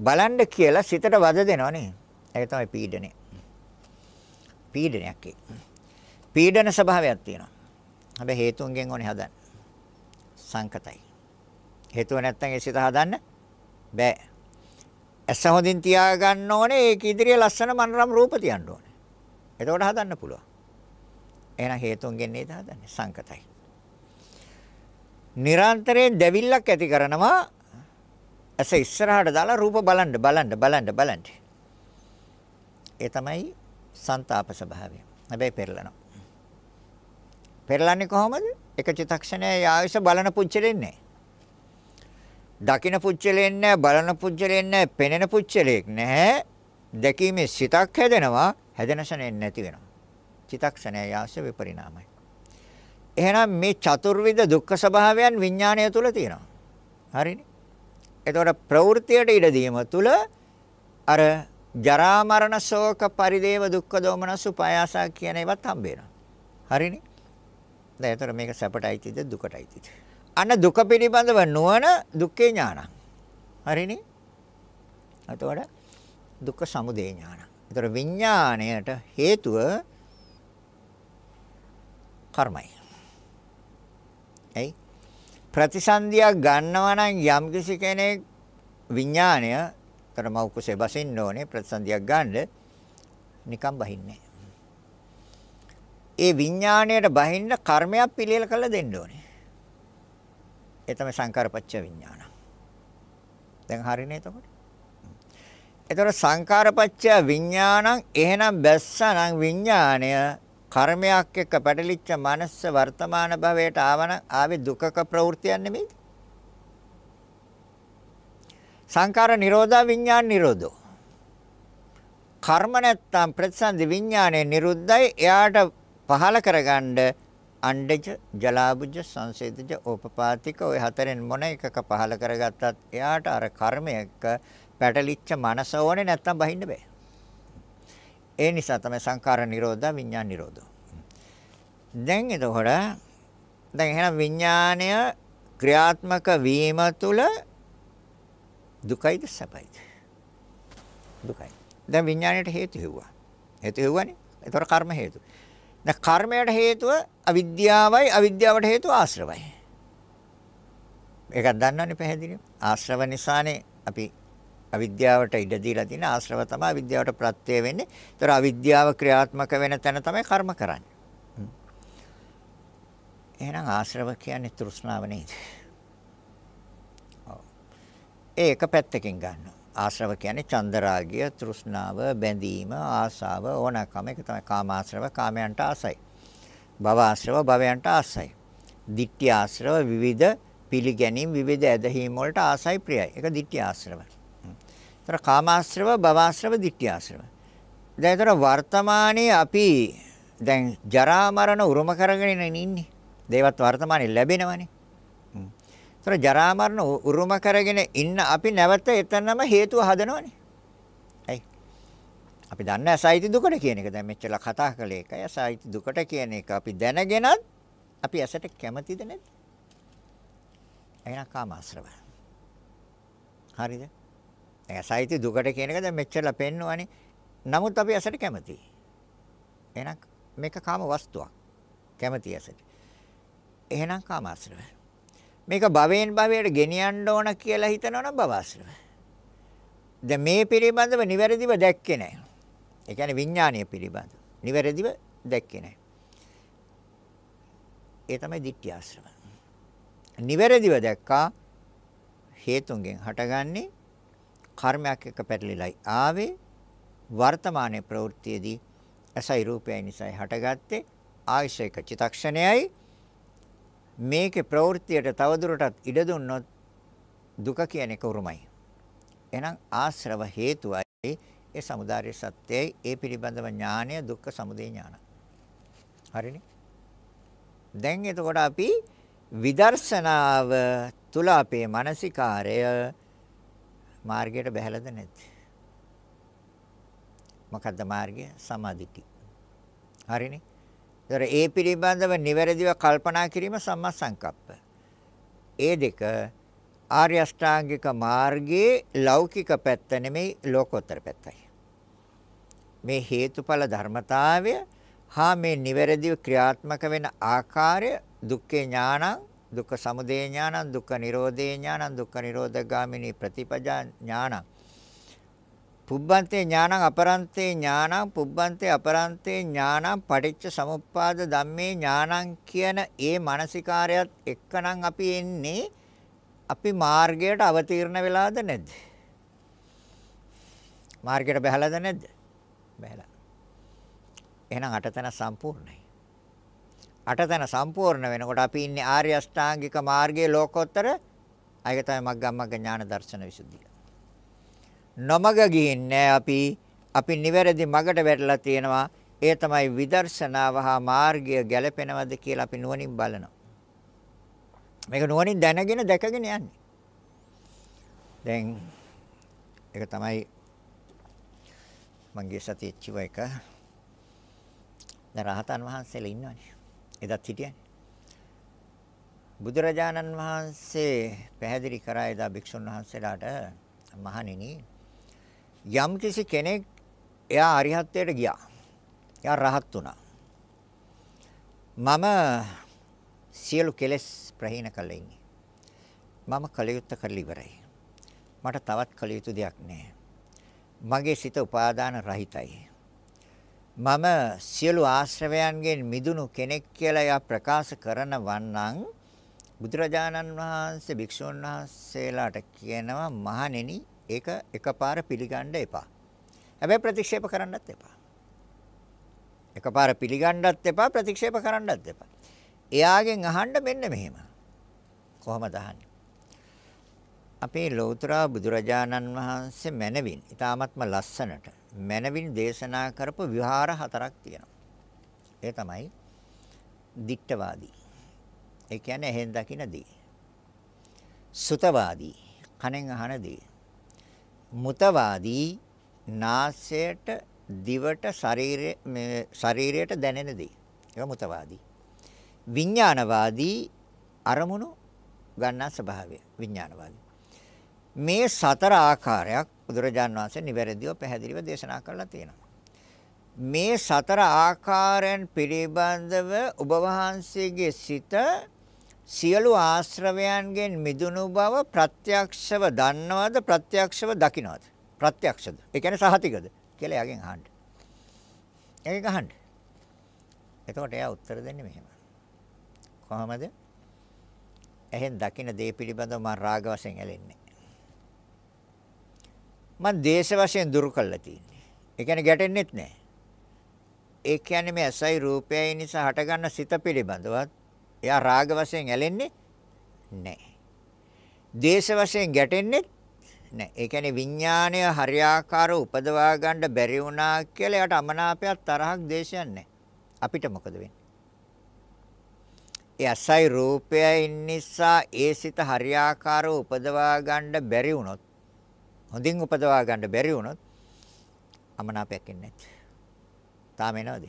බලන්න කියලා සිතට වද දෙනවා නේ. ඒක තමයි පීඩනය. පීඩනයක් ඒ. පීඩන ස්වභාවයක් තියෙනවා. හැබැයි හේතුන්ගෙන් ඕනේ හදන්න. සංකතයි. හේතුව නැත්තම් ඒ සිත හදන්න බෑ. ඇස හොඳින් තියාගන්න ඕනේ ඒක ඉදිරියේ ලස්සන මනරම් රූප තියන්න ඕනේ. එතකොට හදන්න පුළුවන්. එහෙනම් හේතුන්ගෙන් නේද හදන්නේ සංකතයි. නිරන්තරයෙන් දැවිල්ලක් ඇති කරනවා ඇස ඉස්සරහට දාලා රූප බලන්න බලන්න බලන්න බලන්න. ඒ තමයි ਸੰతాප ස්වභාවය. හැබැයි පෙරලනවා. පෙරලන්නේ කොහොමද? එක චිතක්ෂණයේ ආයස බලන පුච්චලෙන්නේ. දකින පුච්චලෙන්නේ බලන පුච්චලෙන්නේ පෙනෙන පුච්චලෙක් නැහැ. දැකීමේ සිතක් හැදෙනවා, හැදෙන ශණයෙන් නැති වෙනවා. චිතක්ෂණයේ ආයස විපරිණාමයි. එහෙනම් මේ චතුර්විධ දුක්ඛ ස්වභාවයන් විඥාණය තුල තියෙනවා. හරිනේ. එතකොට ප්‍රවෘත්තියට ඉඩ දීම තුල අර ජරා මරණ ශෝක පරිදේව දුක්ඛ දෝමනස් උපායාසා කියන ඒවත් හම්බ වෙනවා. හරිනේ? දැන් එතකොට මේක සැපටයිද දුකටයිද? අන්න දුක පිළිබඳව නුවණ දුක්ඛේ ඥානං. හරිනේ? එතකොට දුක්ඛ සමුදය ඥානං. එතකොට විඥාණයට හේතුව කර්මයි. ඇයි? ප්‍රතිසන්දියක් ගන්නවා නම් යම් කිසි කෙනෙක් විඥාණය තර මව කුසේ බසින්න ඕනේ ප්‍රතිසන්දියක් ගන්න නිකම් බහින්නේ. ඒ විඥාණයට බහින්න කර්මයක් පිළියෙල කරලා දෙන්න ඕනේ. ඒ තමයි සංකාරපච්ච විඥාන. දැන් හරිනේ එතකොට. එතකොට සංකාරපච්ච විඥානං එහෙනම් බැස්සනම් විඥාණය කර්මයක් එක්ක පැටලිච්ච මනස වර්තමාන භවයට ආවන ආවේ දුකක ප්‍රවෘත්තියක් නෙමෙයි. සංකාර නිරෝධා විඥාන නිරෝධෝ. කර්ම නැත්තම් ප්‍රතිසන්දි විඥානයේ නිරුද්ධයි එයාට පහල කරගන්න අණ්ඩජ ජලාබුජ සංසේදජ ඕපපාතික ওই හතරෙන් මොන එකක පහල කරගත්තත් එයාට අර කර්මයක පැටලිච්ච මනස ඕනේ නැත්තම් බහින්න බෑ. ඒ නිසා තමයි සංඛාර නිරෝධ විඥාන නිරෝධ. දැන් එතකොට දැන් එහෙනම් විඥාණය ක්‍රියාත්මක වීම තුළ දුකයිද සැපයිද? දුකයි. දැන් විඥාණයට හේතු හෙව්වා. හේතු හෙව්වනේ. ඒතර කර්ම හේතු. දැන් කර්මයට හේතුව අවිද්‍යාවයි අවිද්‍යාවට හේතුව ආශ්‍රවයි. ඒකක් දන්නවනේ පැහැදිලිව. ආශ්‍රව නිසානේ අපි අවිද්‍යාවට ඉඩ දීලා තියෙන ආශ්‍රව තමයි අවිද්‍යාවට ප්‍රත්‍ය වෙන්නේ. ඒතර අවිද්‍යාව ක්‍රියාත්මක වෙන තැන තමයි කර්ම කරන්නේ. එහෙනම් ආශ්‍රව කියන්නේ තෘෂ්ණාව නේද? ඒ එක පැත්තකින් ගන්නවා. ආශ්‍රව කියන්නේ චන්දරාගය, තෘෂ්ණාව, බැඳීම, ආසාව, ඕනකම ඒක තමයි කාම ආශ්‍රව, කාමයන්ට ආසයි. භව ආශ්‍රව, භවයන්ට ආසයි. ditthi ආශ්‍රව විවිධ පිළිගැනීම්, විවිධ ඇදහිීම් වලට ආසයි ප්‍රියයි. ඒක ditthi ආශ්‍රවයි. ඒතර කාමාශ්‍රව, භවආශ්‍රව, ditthිආශ්‍රව. දැන් ඒතර වර්තමානයේ අපි දැන් ජරා මරණ උරුම කරගෙන ඉන්නේ. දේවත් වර්තමානයේ ලැබෙනවනේ. ඒතර ජරා මරණ උරුම කරගෙන ඉන්න අපි නැවත එතනම හේතුව හදනවනේ. ඇයි? අපි දන්නේ අසයිති දුකට කියන එක. දැන් මෙච්චර කතා කළේ ඒකයි අසයිති දුකට කියන එක. අපි දැනගෙනත් අපි ඇසට කැමතිද නැද්ද? එහෙනම් කාමාශ්‍රව. හරිද? ඇසයිති දුකට කියන එක දැන් මෙච්චරලා පෙන්වන්නේ. නමුත් අපි ඇසට කැමතියි. එහෙනම් මේක කාම වස්තුවක්. කැමති ඇසට. එහෙනම් කාම ආශ්‍රවය. මේක භවයෙන් භවයට ගෙනියන්න ඕන කියලා හිතනවනම් භව ආශ්‍රවය. දැන් මේ පිළිබඳව නිවැරදිව දැක්කේ නැහැ. ඒ කියන්නේ විඥානීය පිළිබඳව. නිවැරදිව දැක්කේ නැහැ. ඒ තමයි ditthි ආශ්‍රවය. නිවැරදිව දැක්කා හේතුන්ගෙන් හටගන්නේ කර්මයක් එක්ක පැටලිලයි ආවේ වර්තමානයේ ප්‍රවෘත්තියේදී ඇසයි රූපයයි නිසායි හටගත්තේ ආයශයක චිතක්ෂණයයි මේකේ ප්‍රවෘත්තියට තවදුරටත් ඉඩ දුන්නොත් දුක කියන එක උරුමයි එහෙනම් ආශ්‍රව හේතුවයි ඒ samudāri සත්‍යයයි ඒ පිළිබඳව ඥානය දුක්ඛ සමුදය ඥාන හරිනේ දැන් එතකොට අපි විදර්ශනාව තුල අපේ මානසිකාරය මාර්ගයට බැහැලාද නැද්ද? මොකද්ද මාර්ගය? සමාධිටි. හරිනේ. ඒතර ඒ පිළිබඳව නිවැරදිව කල්පනා කිරීම සම්මා සංකප්ප. ඒ දෙක ආර්ය අෂ්ටාංගික මාර්ගයේ ලෞකික පැත්ත නෙමෙයි ලෝකෝත්තර පැත්තයි. මේ හේතුඵල ධර්මතාවය හා මේ නිවැරදිව ක්‍රියාත්මක වෙන ආකාරය දුක්ඛේ ඥානං දුක්ඛ සමුදය ඥානං දුක්ඛ නිරෝධේ ඥානං දුක්ඛ නිරෝධගාමිනී ප්‍රතිපදා ඥානං පුබ්බන්තේ ඥානං අපරන්තේ ඥානං පුබ්බන්තේ අපරන්තේ ඥානං පටිච්ච සමුප්පාද ධම්මේ ඥානං කියන ඒ මානසිකාරයත් එක්කනම් අපි එන්නේ අපි මාර්ගයට අවතීර්ණ වෙලාද නැද්ද මාර්ගයට බහැලාද නැද්ද බහැලා එහෙනම් අටතන සම්පූර්ණයි අටතන සම්පූර්ණ වෙනකොට අපි ඉන්නේ ආර්ය අෂ්ටාංගික මාර්ගයේ ලෝකෝත්තර අයක තමයි මග්ගමග්ග ඥාන දර්ශන විසුද්ධිය. නොමග ගිහින්නේ අපි අපි නිවැරදි මගට වැටලා තියෙනවා. ඒ තමයි විදර්ශනාව හා මාර්ගය ගැලපෙනවද කියලා අපි නුවණින් බලනවා. මේක නුවණින් දැනගෙන දැකගෙන යන්නේ. දැන් ඒක තමයි මං ගිය සතියේ චිව එක. දැන් රහතන් වහන්සේලා ඉන්නවනේ. එදත් හිටියන්නේ. බුදුරජාණන් වහන්සේ පැහැදිලි කරා එදා භික්ෂුන් වහන්සේලාට මහණෙනි යම් කිසි කෙනෙක් එයා අරිහත්ත්වයට ගියා. එයා රහත් වුණා. මම සියලු කෙලෙස් ප්‍රහීන කළා ඉන්නේ. මම කලයුත්ත කරලා ඉවරයි. මට තවත් කලයුතු දෙයක් නැහැ. මගේ සිත උපාදාන රහිතයි. මම සියලු ආශ්‍රවයන්ගෙන් මිදුණු කෙනෙක් කියලා එයා ප්‍රකාශ කරන වන්නම් බුදුරජාණන් වහන්සේ භික්ෂුන් වහන්සේලාට කියනවා මහණෙනි ඒක එකපාර පිළිගන්න එපා. හැබැයි ප්‍රතික්ෂේප කරන්නත් එපා. එකපාර පිළිගන්නත් එපා ප්‍රතික්ෂේප කරන්නත් එපා. එයාගෙන් අහන්න මෙන්න මෙහෙම. කොහමද අහන්නේ? අපේ ලෞතර බුදුරජාණන් වහන්සේ මැනවින් ඊ타මත්ම ලස්සනට මනවින් දේශනා කරපු විහාර හතරක් තියෙනවා. ඒ තමයි දික්ඨවාදී. ඒ කියන්නේ එහෙන් දකින දේ. සුතවාදී. කනෙන් අහන දේ. මුතවාදී නාසයට දිවට ශරීරයේ ශරීරයට දැනෙන දේ. ඒක මුතවාදී. විඥානවාදී අරමුණු ගන්නා ස්වභාවය විඥානවාදී. මේ සතර ආකාරයක් බුදුරජාන් වහන්සේ නිවැරදිව පැහැදිලිව දේශනා කරලා තියෙනවා. මේ සතර ආකාරයන් පිළිබඳව ඔබ වහන්සේගේ සිත සියලු ආශ්‍රවයන්ගෙන් මිදුණු බව ප්‍රත්‍යක්ෂව දන්නවද ප්‍රත්‍යක්ෂව දකින්නවද? ප්‍රත්‍යක්ෂද? ඒ කියන්නේ සහතිකද කියලා එයාගෙන් අහන්න. ඒක අහන්න. එතකොට එයා උත්තර දෙන්නේ මෙහෙම. කොහමද? එහෙන් දකින්න දේ පිළිබඳව මම රාග වශයෙන් ඇලෙන්නේ. මම දේශ වශයෙන් දුරු කළා තියෙන්නේ. ඒ කියන්නේ ගැටෙන්නෙත් නැහැ. ඒ කියන්නේ මේ ඇසයි රූපයයි නිසා හටගන්න සිත පිළිබඳවත් එයා රාග වශයෙන් ඇලෙන්නේ නැහැ. දේශ වශයෙන් ගැටෙන්නේ නැහැ. ඒ කියන්නේ විඥාණය හරියාකාරව උපදවා ගන්න බැරි වුණා කියලා එයාට අමනාපයක් තරහක් දේශයක් නැහැ. අපිට මොකද වෙන්නේ? ඒ ඇසයි රූපයයි නිසා ඒ සිත හරියාකාරව උපදවා ගන්න බැරි වුණොත් හොඳින් උපදවා ගන්න බැරි වුණොත් අමනාපයක් එන්නේ නැහැ. තාම එනවද?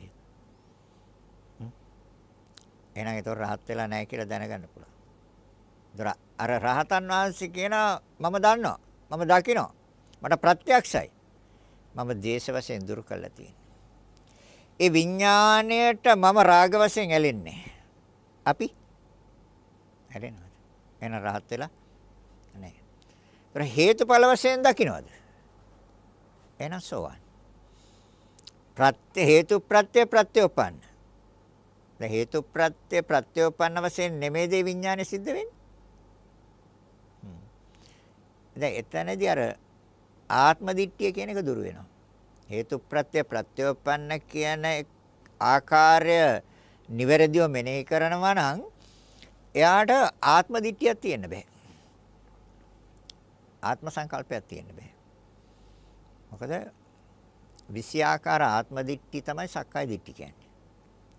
එහෙනම් ඒතොර රහත් වෙලා නැහැ කියලා දැනගන්න පුළුවන්. ඒතොර අර රහතන් වහන්සේ කියන මම දන්නවා. මම දකිනවා. මට ප්‍රත්‍යක්ෂයි. මම දේශ වශයෙන් දුරු කළා තියෙනවා. ඒ විඥාණයට මම රාග වශයෙන් ඇලෙන්නේ. අපි ඇලෙනවද? එහෙනම් රහත් වෙලා ඒතර හේතුඵල වශයෙන් දකින්නවද? එහෙනම් සෝවන්. ප්‍රත්‍ය හේතු ප්‍රත්‍ය ප්‍රත්‍යෝපන්න. දැන් හේතු ප්‍රත්‍ය ප්‍රත්‍යෝපන්න වශයෙන් නෙමෙයි දේ විඥානය සිද්ධ වෙන්නේ. දැන් එතනදී අර ආත්ම දිට්ඨිය කියන එක දුර වෙනවා. හේතු ප්‍රත්‍ය ප්‍රත්‍යෝපන්න කියන ආකාරය නිවැරදිව මෙනෙහි කරනවා නම් එයාට ආත්ම දිට්ඨියක් තියෙන්න බෑ. ආත්ම සංකල්පයක් තියෙන්න බෑ. මොකද විෂයාකාර ආත්ම දිට්ඨි තමයි සක්කාය දිට්ඨි කියන්නේ.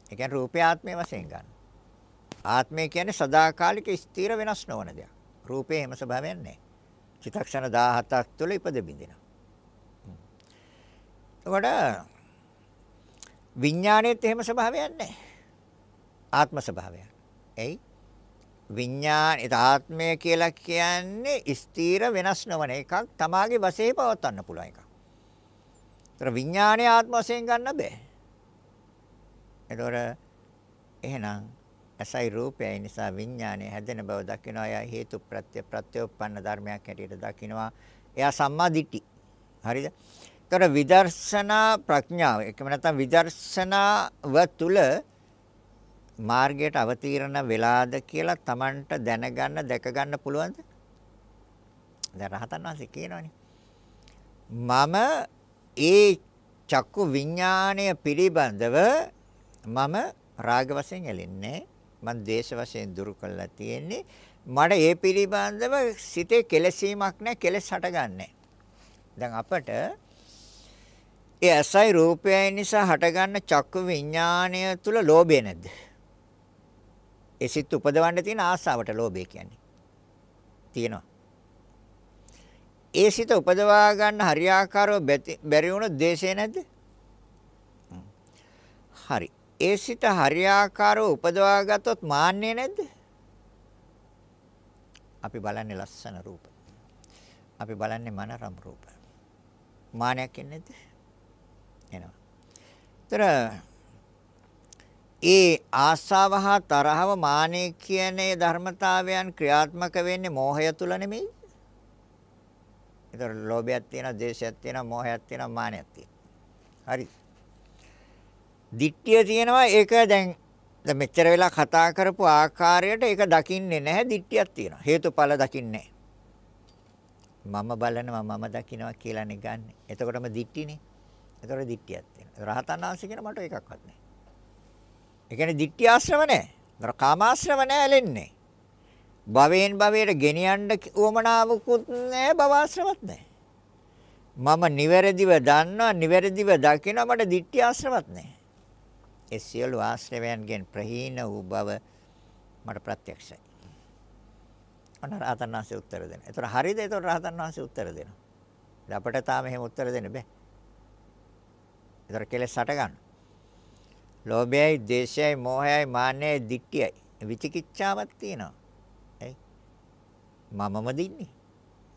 ඒ කියන්නේ රූපය ආත්මය වශයෙන් ගන්න. ආත්මය කියන්නේ සදාකාලික ස්ථිර වෙනස් නොවන දෙයක්. රූපේ හැම ස්වභාවයක් නැහැ. චිත්තක්ෂණ 17ක් තුළ ඉපද බින්දිනවා. එතකොට විඥාණයෙත් එහෙම ස්වභාවයක් නැහැ. ආත්ම ස්වභාවයක්. එයි විඥානිත ආත්මය කියලා කියන්නේ ස්ථීර වෙනස් නොවන එකක් තමාගේ වශයෙන් පවත්වන්න පුළුවන් එකක්. ඒතර විඥානයේ ආත්ම වශයෙන් ගන්න බෑ. ඒතොර එහෙනම් ඇසයි රූපයයි නිසා විඥානය හැදෙන බව දකිනවා. එයා හේතු ප්‍රත්‍ය ප්‍රත්‍යෝපන්න ධර්මයක් හැටියට දකිනවා. එයා සම්මා දිට්ඨි. හරිද? ඒතොර විදර්ශනා ප්‍රඥාව. ඒකම නැත්නම් විදර්ශනාව තුළ මාර්ගයට අවතීර්ණ වෙලාද කියලා Tamanට දැනගන්න දැකගන්න පුළුවන්ද? දැන් රහතන් වහන්සේ කියනවනේ. මම ඒ චක්කු විඥාණය පිළිබඳව මම රාග වශයෙන් ඇලෙන්නේ මම ද්වේෂ වශයෙන් දුරු කළා තියෙන්නේ මට ඒ පිළිබඳව සිතේ කෙලසීමක් නැහැ කෙලස් හටගන්නේ දැන් අපට ඒ අසයි රූපයයි නිසා හටගන්න චක්කු විඥාණය තුල ලෝභය නැද්ද ඒ සිත් උපදවන්න තියෙන ආසාවට ලෝභය කියන්නේ. තියෙනවා. ඒ සිත උපදවා ගන්න හරියාකාරව බැරි වුණොත් දේශය නැද්ද? හරි. ඒ සිත හරියාකාරව උපදවා ගත්තොත් මාන්නේ නැද්ද? අපි බලන්නේ ලස්සන රූප. අපි බලන්නේ මනරම් රූප. මානයක් එන්නේ නැද්ද? එනවා. ඒතර ඒ ආසාව හා තරහව මානෙ කියන ඒ ධර්මතාවයන් ක්‍රියාත්මක වෙන්නේ මෝහය තුල නෙමෙයි. ඒතර ලෝභයක් තියෙනවා, දේශයක් තියෙනවා, මෝහයක් තියෙනවා, මානයක් තියෙනවා. හරි. දිට්ඨිය තියෙනවා ඒක දැන් දැන් මෙච්චර වෙලා කතා කරපු ආකාරයට ඒක දකින්නේ නැහැ දිට්ඨියක් තියෙනවා. හේතුඵල දකින්නේ මම බලනවා මම දකිනවා කියලානේ ගන්න. එතකොටම දිට්ඨිනේ. එතකොට දිට්ඨියක් තියෙනවා. රහතන් වහන්සේ කියන මට එකක්වත් නැහැ. ඒ කියන්නේ ditthi ආශ්‍රම නැහැ. නතර කාමාශ්‍රම නැහැ ඇලෙන්නේ. භවයෙන් භවයට ගෙනියන්න උවමනාවකුත් නැහැ භවආශ්‍රමත් නැහැ. මම නිවැරදිව දන්නවා නිවැරදිව දකිනවා මට ditthi ආශ්‍රමත් නැහැ. ඒ සියලු ආශ්‍රවයන්ගෙන් ප්‍රහීන වූ බව මට ප්‍රත්‍යක්ෂයි. අන්න රහතන් වහන්සේ උත්තර දෙනවා. ඒතර හරියද? ඒතර රහතන් වහන්සේ උත්තර දෙනවා. අපට තාම එහෙම උත්තර දෙන්න බෑ. ඒතර කෙලෙස් හට ගන්නවා. ලෝභයයි, ද්වේෂයයි, මෝහයයි, මාන්නයයි, ditthiyයි. විචිකිච්ඡාවක් තියෙනවා. ඇයි? මමම දින්නේ.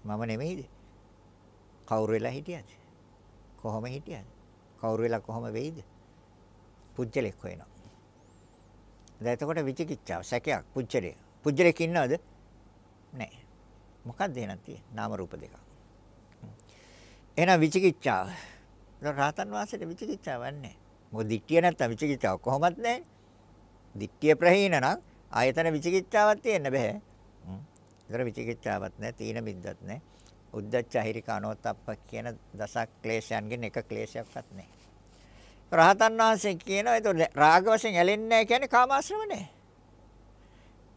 මම නෙමෙයිද? කවුරු වෙලා හිටියද? කොහොම හිටියද? කවුරු වෙලා කොහොම වෙයිද? පුජ්‍යලෙක් වෙනවා. දැන් එතකොට විචිකිච්ඡාව, සැකයක්, පුජ්‍යලෙ. පුජ්‍යලෙක් ඉන්නවද? නැහැ. මොකක්ද එහෙනම් තියෙන්නේ? නාම රූප දෙකක්. එහෙනම් විචිකිච්ඡාව. රහතන් වහන්සේට විචිකිච්ඡාවක් නැහැ. මොකද දික්කිය නැත්තම් විචිකිච්ඡාව කොහොමත් නැහැ. දික්කිය ප්‍රහීන නම් ආයතන විචිකිච්ඡාවක් තියෙන්න බෑ. ඒතර විචිකිච්ඡාවක් නැහැ, තීන මිද්දත් නැහැ. උද්දච්ච අහිරික අනෝතප්ප කියන දසක් ක්ලේශයන්ගෙන් එක ක්ලේශයක්වත් නැහැ. රහතන් වහන්සේ කියනවා ඒක රාග වශයෙන් ඇලෙන්නේ නැහැ කියන්නේ කාමාශ්‍රම නැහැ.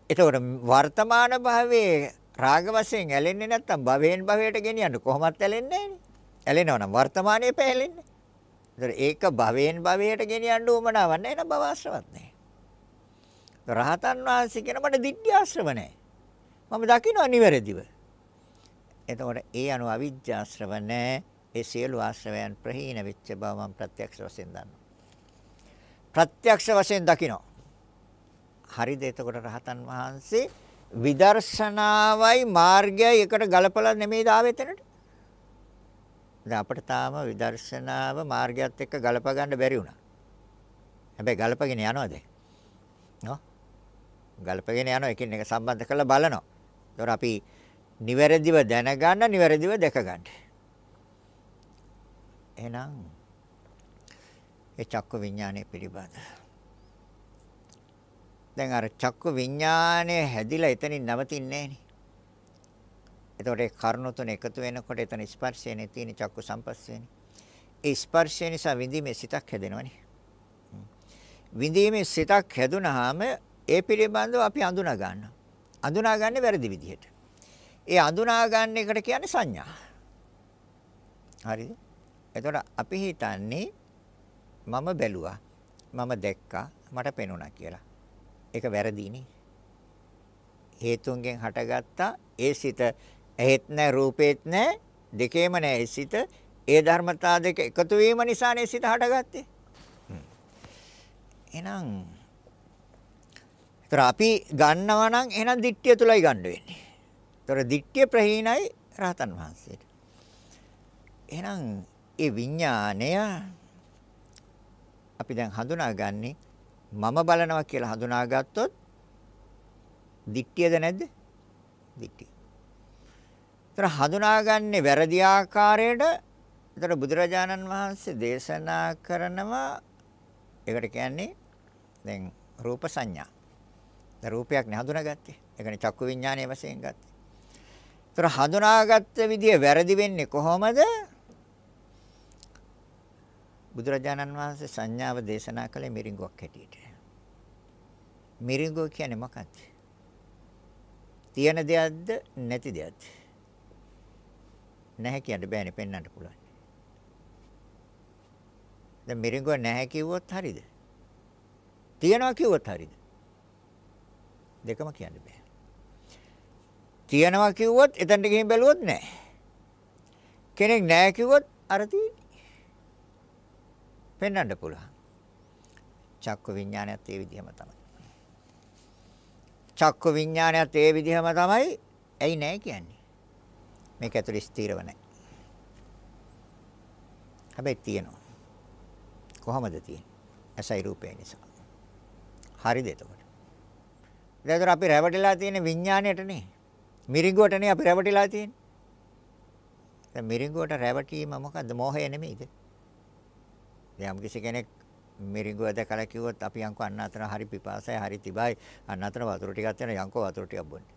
එතකොට වර්තමාන භවයේ රාග වශයෙන් ඇලෙන්නේ නැත්තම් භවයෙන් භවයට ගෙනියන්න කොහොමත් ඇලෙන්නේ නැහැනේ. ඇලෙනවා නම් වර්තමානයේ පැහැලෙන්නේ. ඒතර ඒක භවෙන් භවයට ගෙනියන්න උවමනාවක් නැහැ නේද භව ආශ්‍රවත් නැහැ. රහතන් වහන්සේ කියන මට දිට්ඨි ආශ්‍රව නැහැ. මම දකිනවා නිවැරදිව. එතකොට ඒ අනුව අවිජ්ජාශ්‍රව නැහැ. ඒ සියලු ආශ්‍රවයන් ප්‍රහීන වෙච්ච බව මම ප්‍රත්‍යක්ෂ වශයෙන් දන්නවා. ප්‍රත්‍යක්ෂ වශයෙන් දකිනවා. හරිද? එතකොට රහතන් වහන්සේ විදර්ශනාවයි මාර්ගයයි එකට ගලපලා නෙමෙයි ආවේ එතනට. දැන් අපිට තාම විදර්ශනාව මාර්ගයත් එක්ක ගලප ගන්න බැරි වුණා. හැබැයි ගලපගෙන යනවා දැන්. නෝ? ගලපගෙන යනවා එකින් එක සම්බන්ධ කරලා බලනවා. ඒතොර අපි නිවැරදිව දැනගන්න නිවැරදිව දැක ගන්න. එහෙනම් ඒ චක්ක විඥානය පිළිබඳ. දැන් අර චක්ක විඥානය හැදිලා එතනින් නවතින්නේ නෑනේ. එතකොට ඒ කරුණු තුන එකතු වෙනකොට එතන ස්පර්ශයනේ තියෙන චක්කු සම්පස්සයනේ. ඒ ස්පර්ශය නිසා විඳීමේ සිතක් හැදෙනවනේ. විඳීමේ සිතක් හැදුනහම ඒ පිළිබඳව අපි අඳුනා ගන්නවා. අඳුනා ගන්න වැරදි විදිහට. ඒ අඳුනා ගන්න එකට කියන්නේ සංඥා. හරිද? එතකොට අපි හිතන්නේ මම බැලුවා. මම දැක්කා. මට පෙනුණා කියලා. ඒක වැරදිනේ. හේතුන්ගෙන් හටගත්තා ඒ සිත ඇහෙත් නැහැ රූපෙත් නැහැ දෙකේම නැහැ සිත ඒ ධර්මතා දෙක එකතු වීම නිසානේ සිත හටගත්තේ එහෙනම් ඒතර අපි ගන්නවා නම් එහෙනම් දිට්ඨිය තුලයි ගන්න වෙන්නේ ඒතර දිට්ඨිය ප්‍රහීනයි රහතන් වහන්සේට එහෙනම් ඒ විඥාණය අපි දැන් හඳුනාගන්නේ මම බලනවා කියලා හඳුනාගත්තොත් දික්තියද නැද්ද? දික්තිය. ඒතර හඳුනාගන්නේ වැරදි ආකාරයට ඒතර බුදුරජාණන් වහන්සේ දේශනා කරනවා ඒකට කියන්නේ දැන් රූප සංඥා. දැන් රූපයක් නේ හඳුනාගත්තේ. ඒ කියන්නේ චක්කු විඥානයේ වශයෙන් ගත්තේ. ඒතර හඳුනාගත්ත විදිය වැරදි වෙන්නේ කොහොමද? බුදුරජාණන් වහන්සේ සංඥාව දේශනා කළේ මිරිඟුවක් හැටියට. මිරිඟුව කියන්නේ මොකක්ද? තියෙන දෙයක්ද නැති දෙයක්ද? නැහැ කියන්න බෑනේ පෙන්වන්න පුළුවන්. දැන් මිරිඟුව නැහැ කිව්වොත් හරිද? තියනවා කිව්වොත් හරිද? දෙකම කියන්න බෑ. තියනවා කිව්වොත් එතනට ගිහින් බැලුවොත් නැහැ. කෙනෙක් නැහැ කිව්වොත් අර තියෙන්නේ. පෙන්වන්න පුළුවන්. චක්ක විඥානයත් ඒ විදිහම තමයි. චක්ක විඥානයත් ඒ විදිහම තමයි. ඇයි නැහැ කියන්නේ? මේක ඇතුලේ ස්ථිරව නැහැ. හැබැයි තියෙනවා. කොහොමද තියෙන්නේ? ඇසයි රූපය නිසා. හරිද එතකොට? ඒතර අපි රැවටිලා තියෙන විඥාණයටනේ. මිරිඟුවටනේ අපි රැවටිලා තියෙන්නේ. දැන් මිරිඟුවට රැවටීම මොකද්ද? මෝහය නෙමෙයිද? යම් කිසි කෙනෙක් මිරිඟුව දැකලා කිව්වොත් අපි යන්කෝ අන්න අතන හරි පිපාසයි හරි තිබයි අන්න අතන වතුර ටිකක් තියෙන යන්කෝ වතුර ටිකක් බොන්න.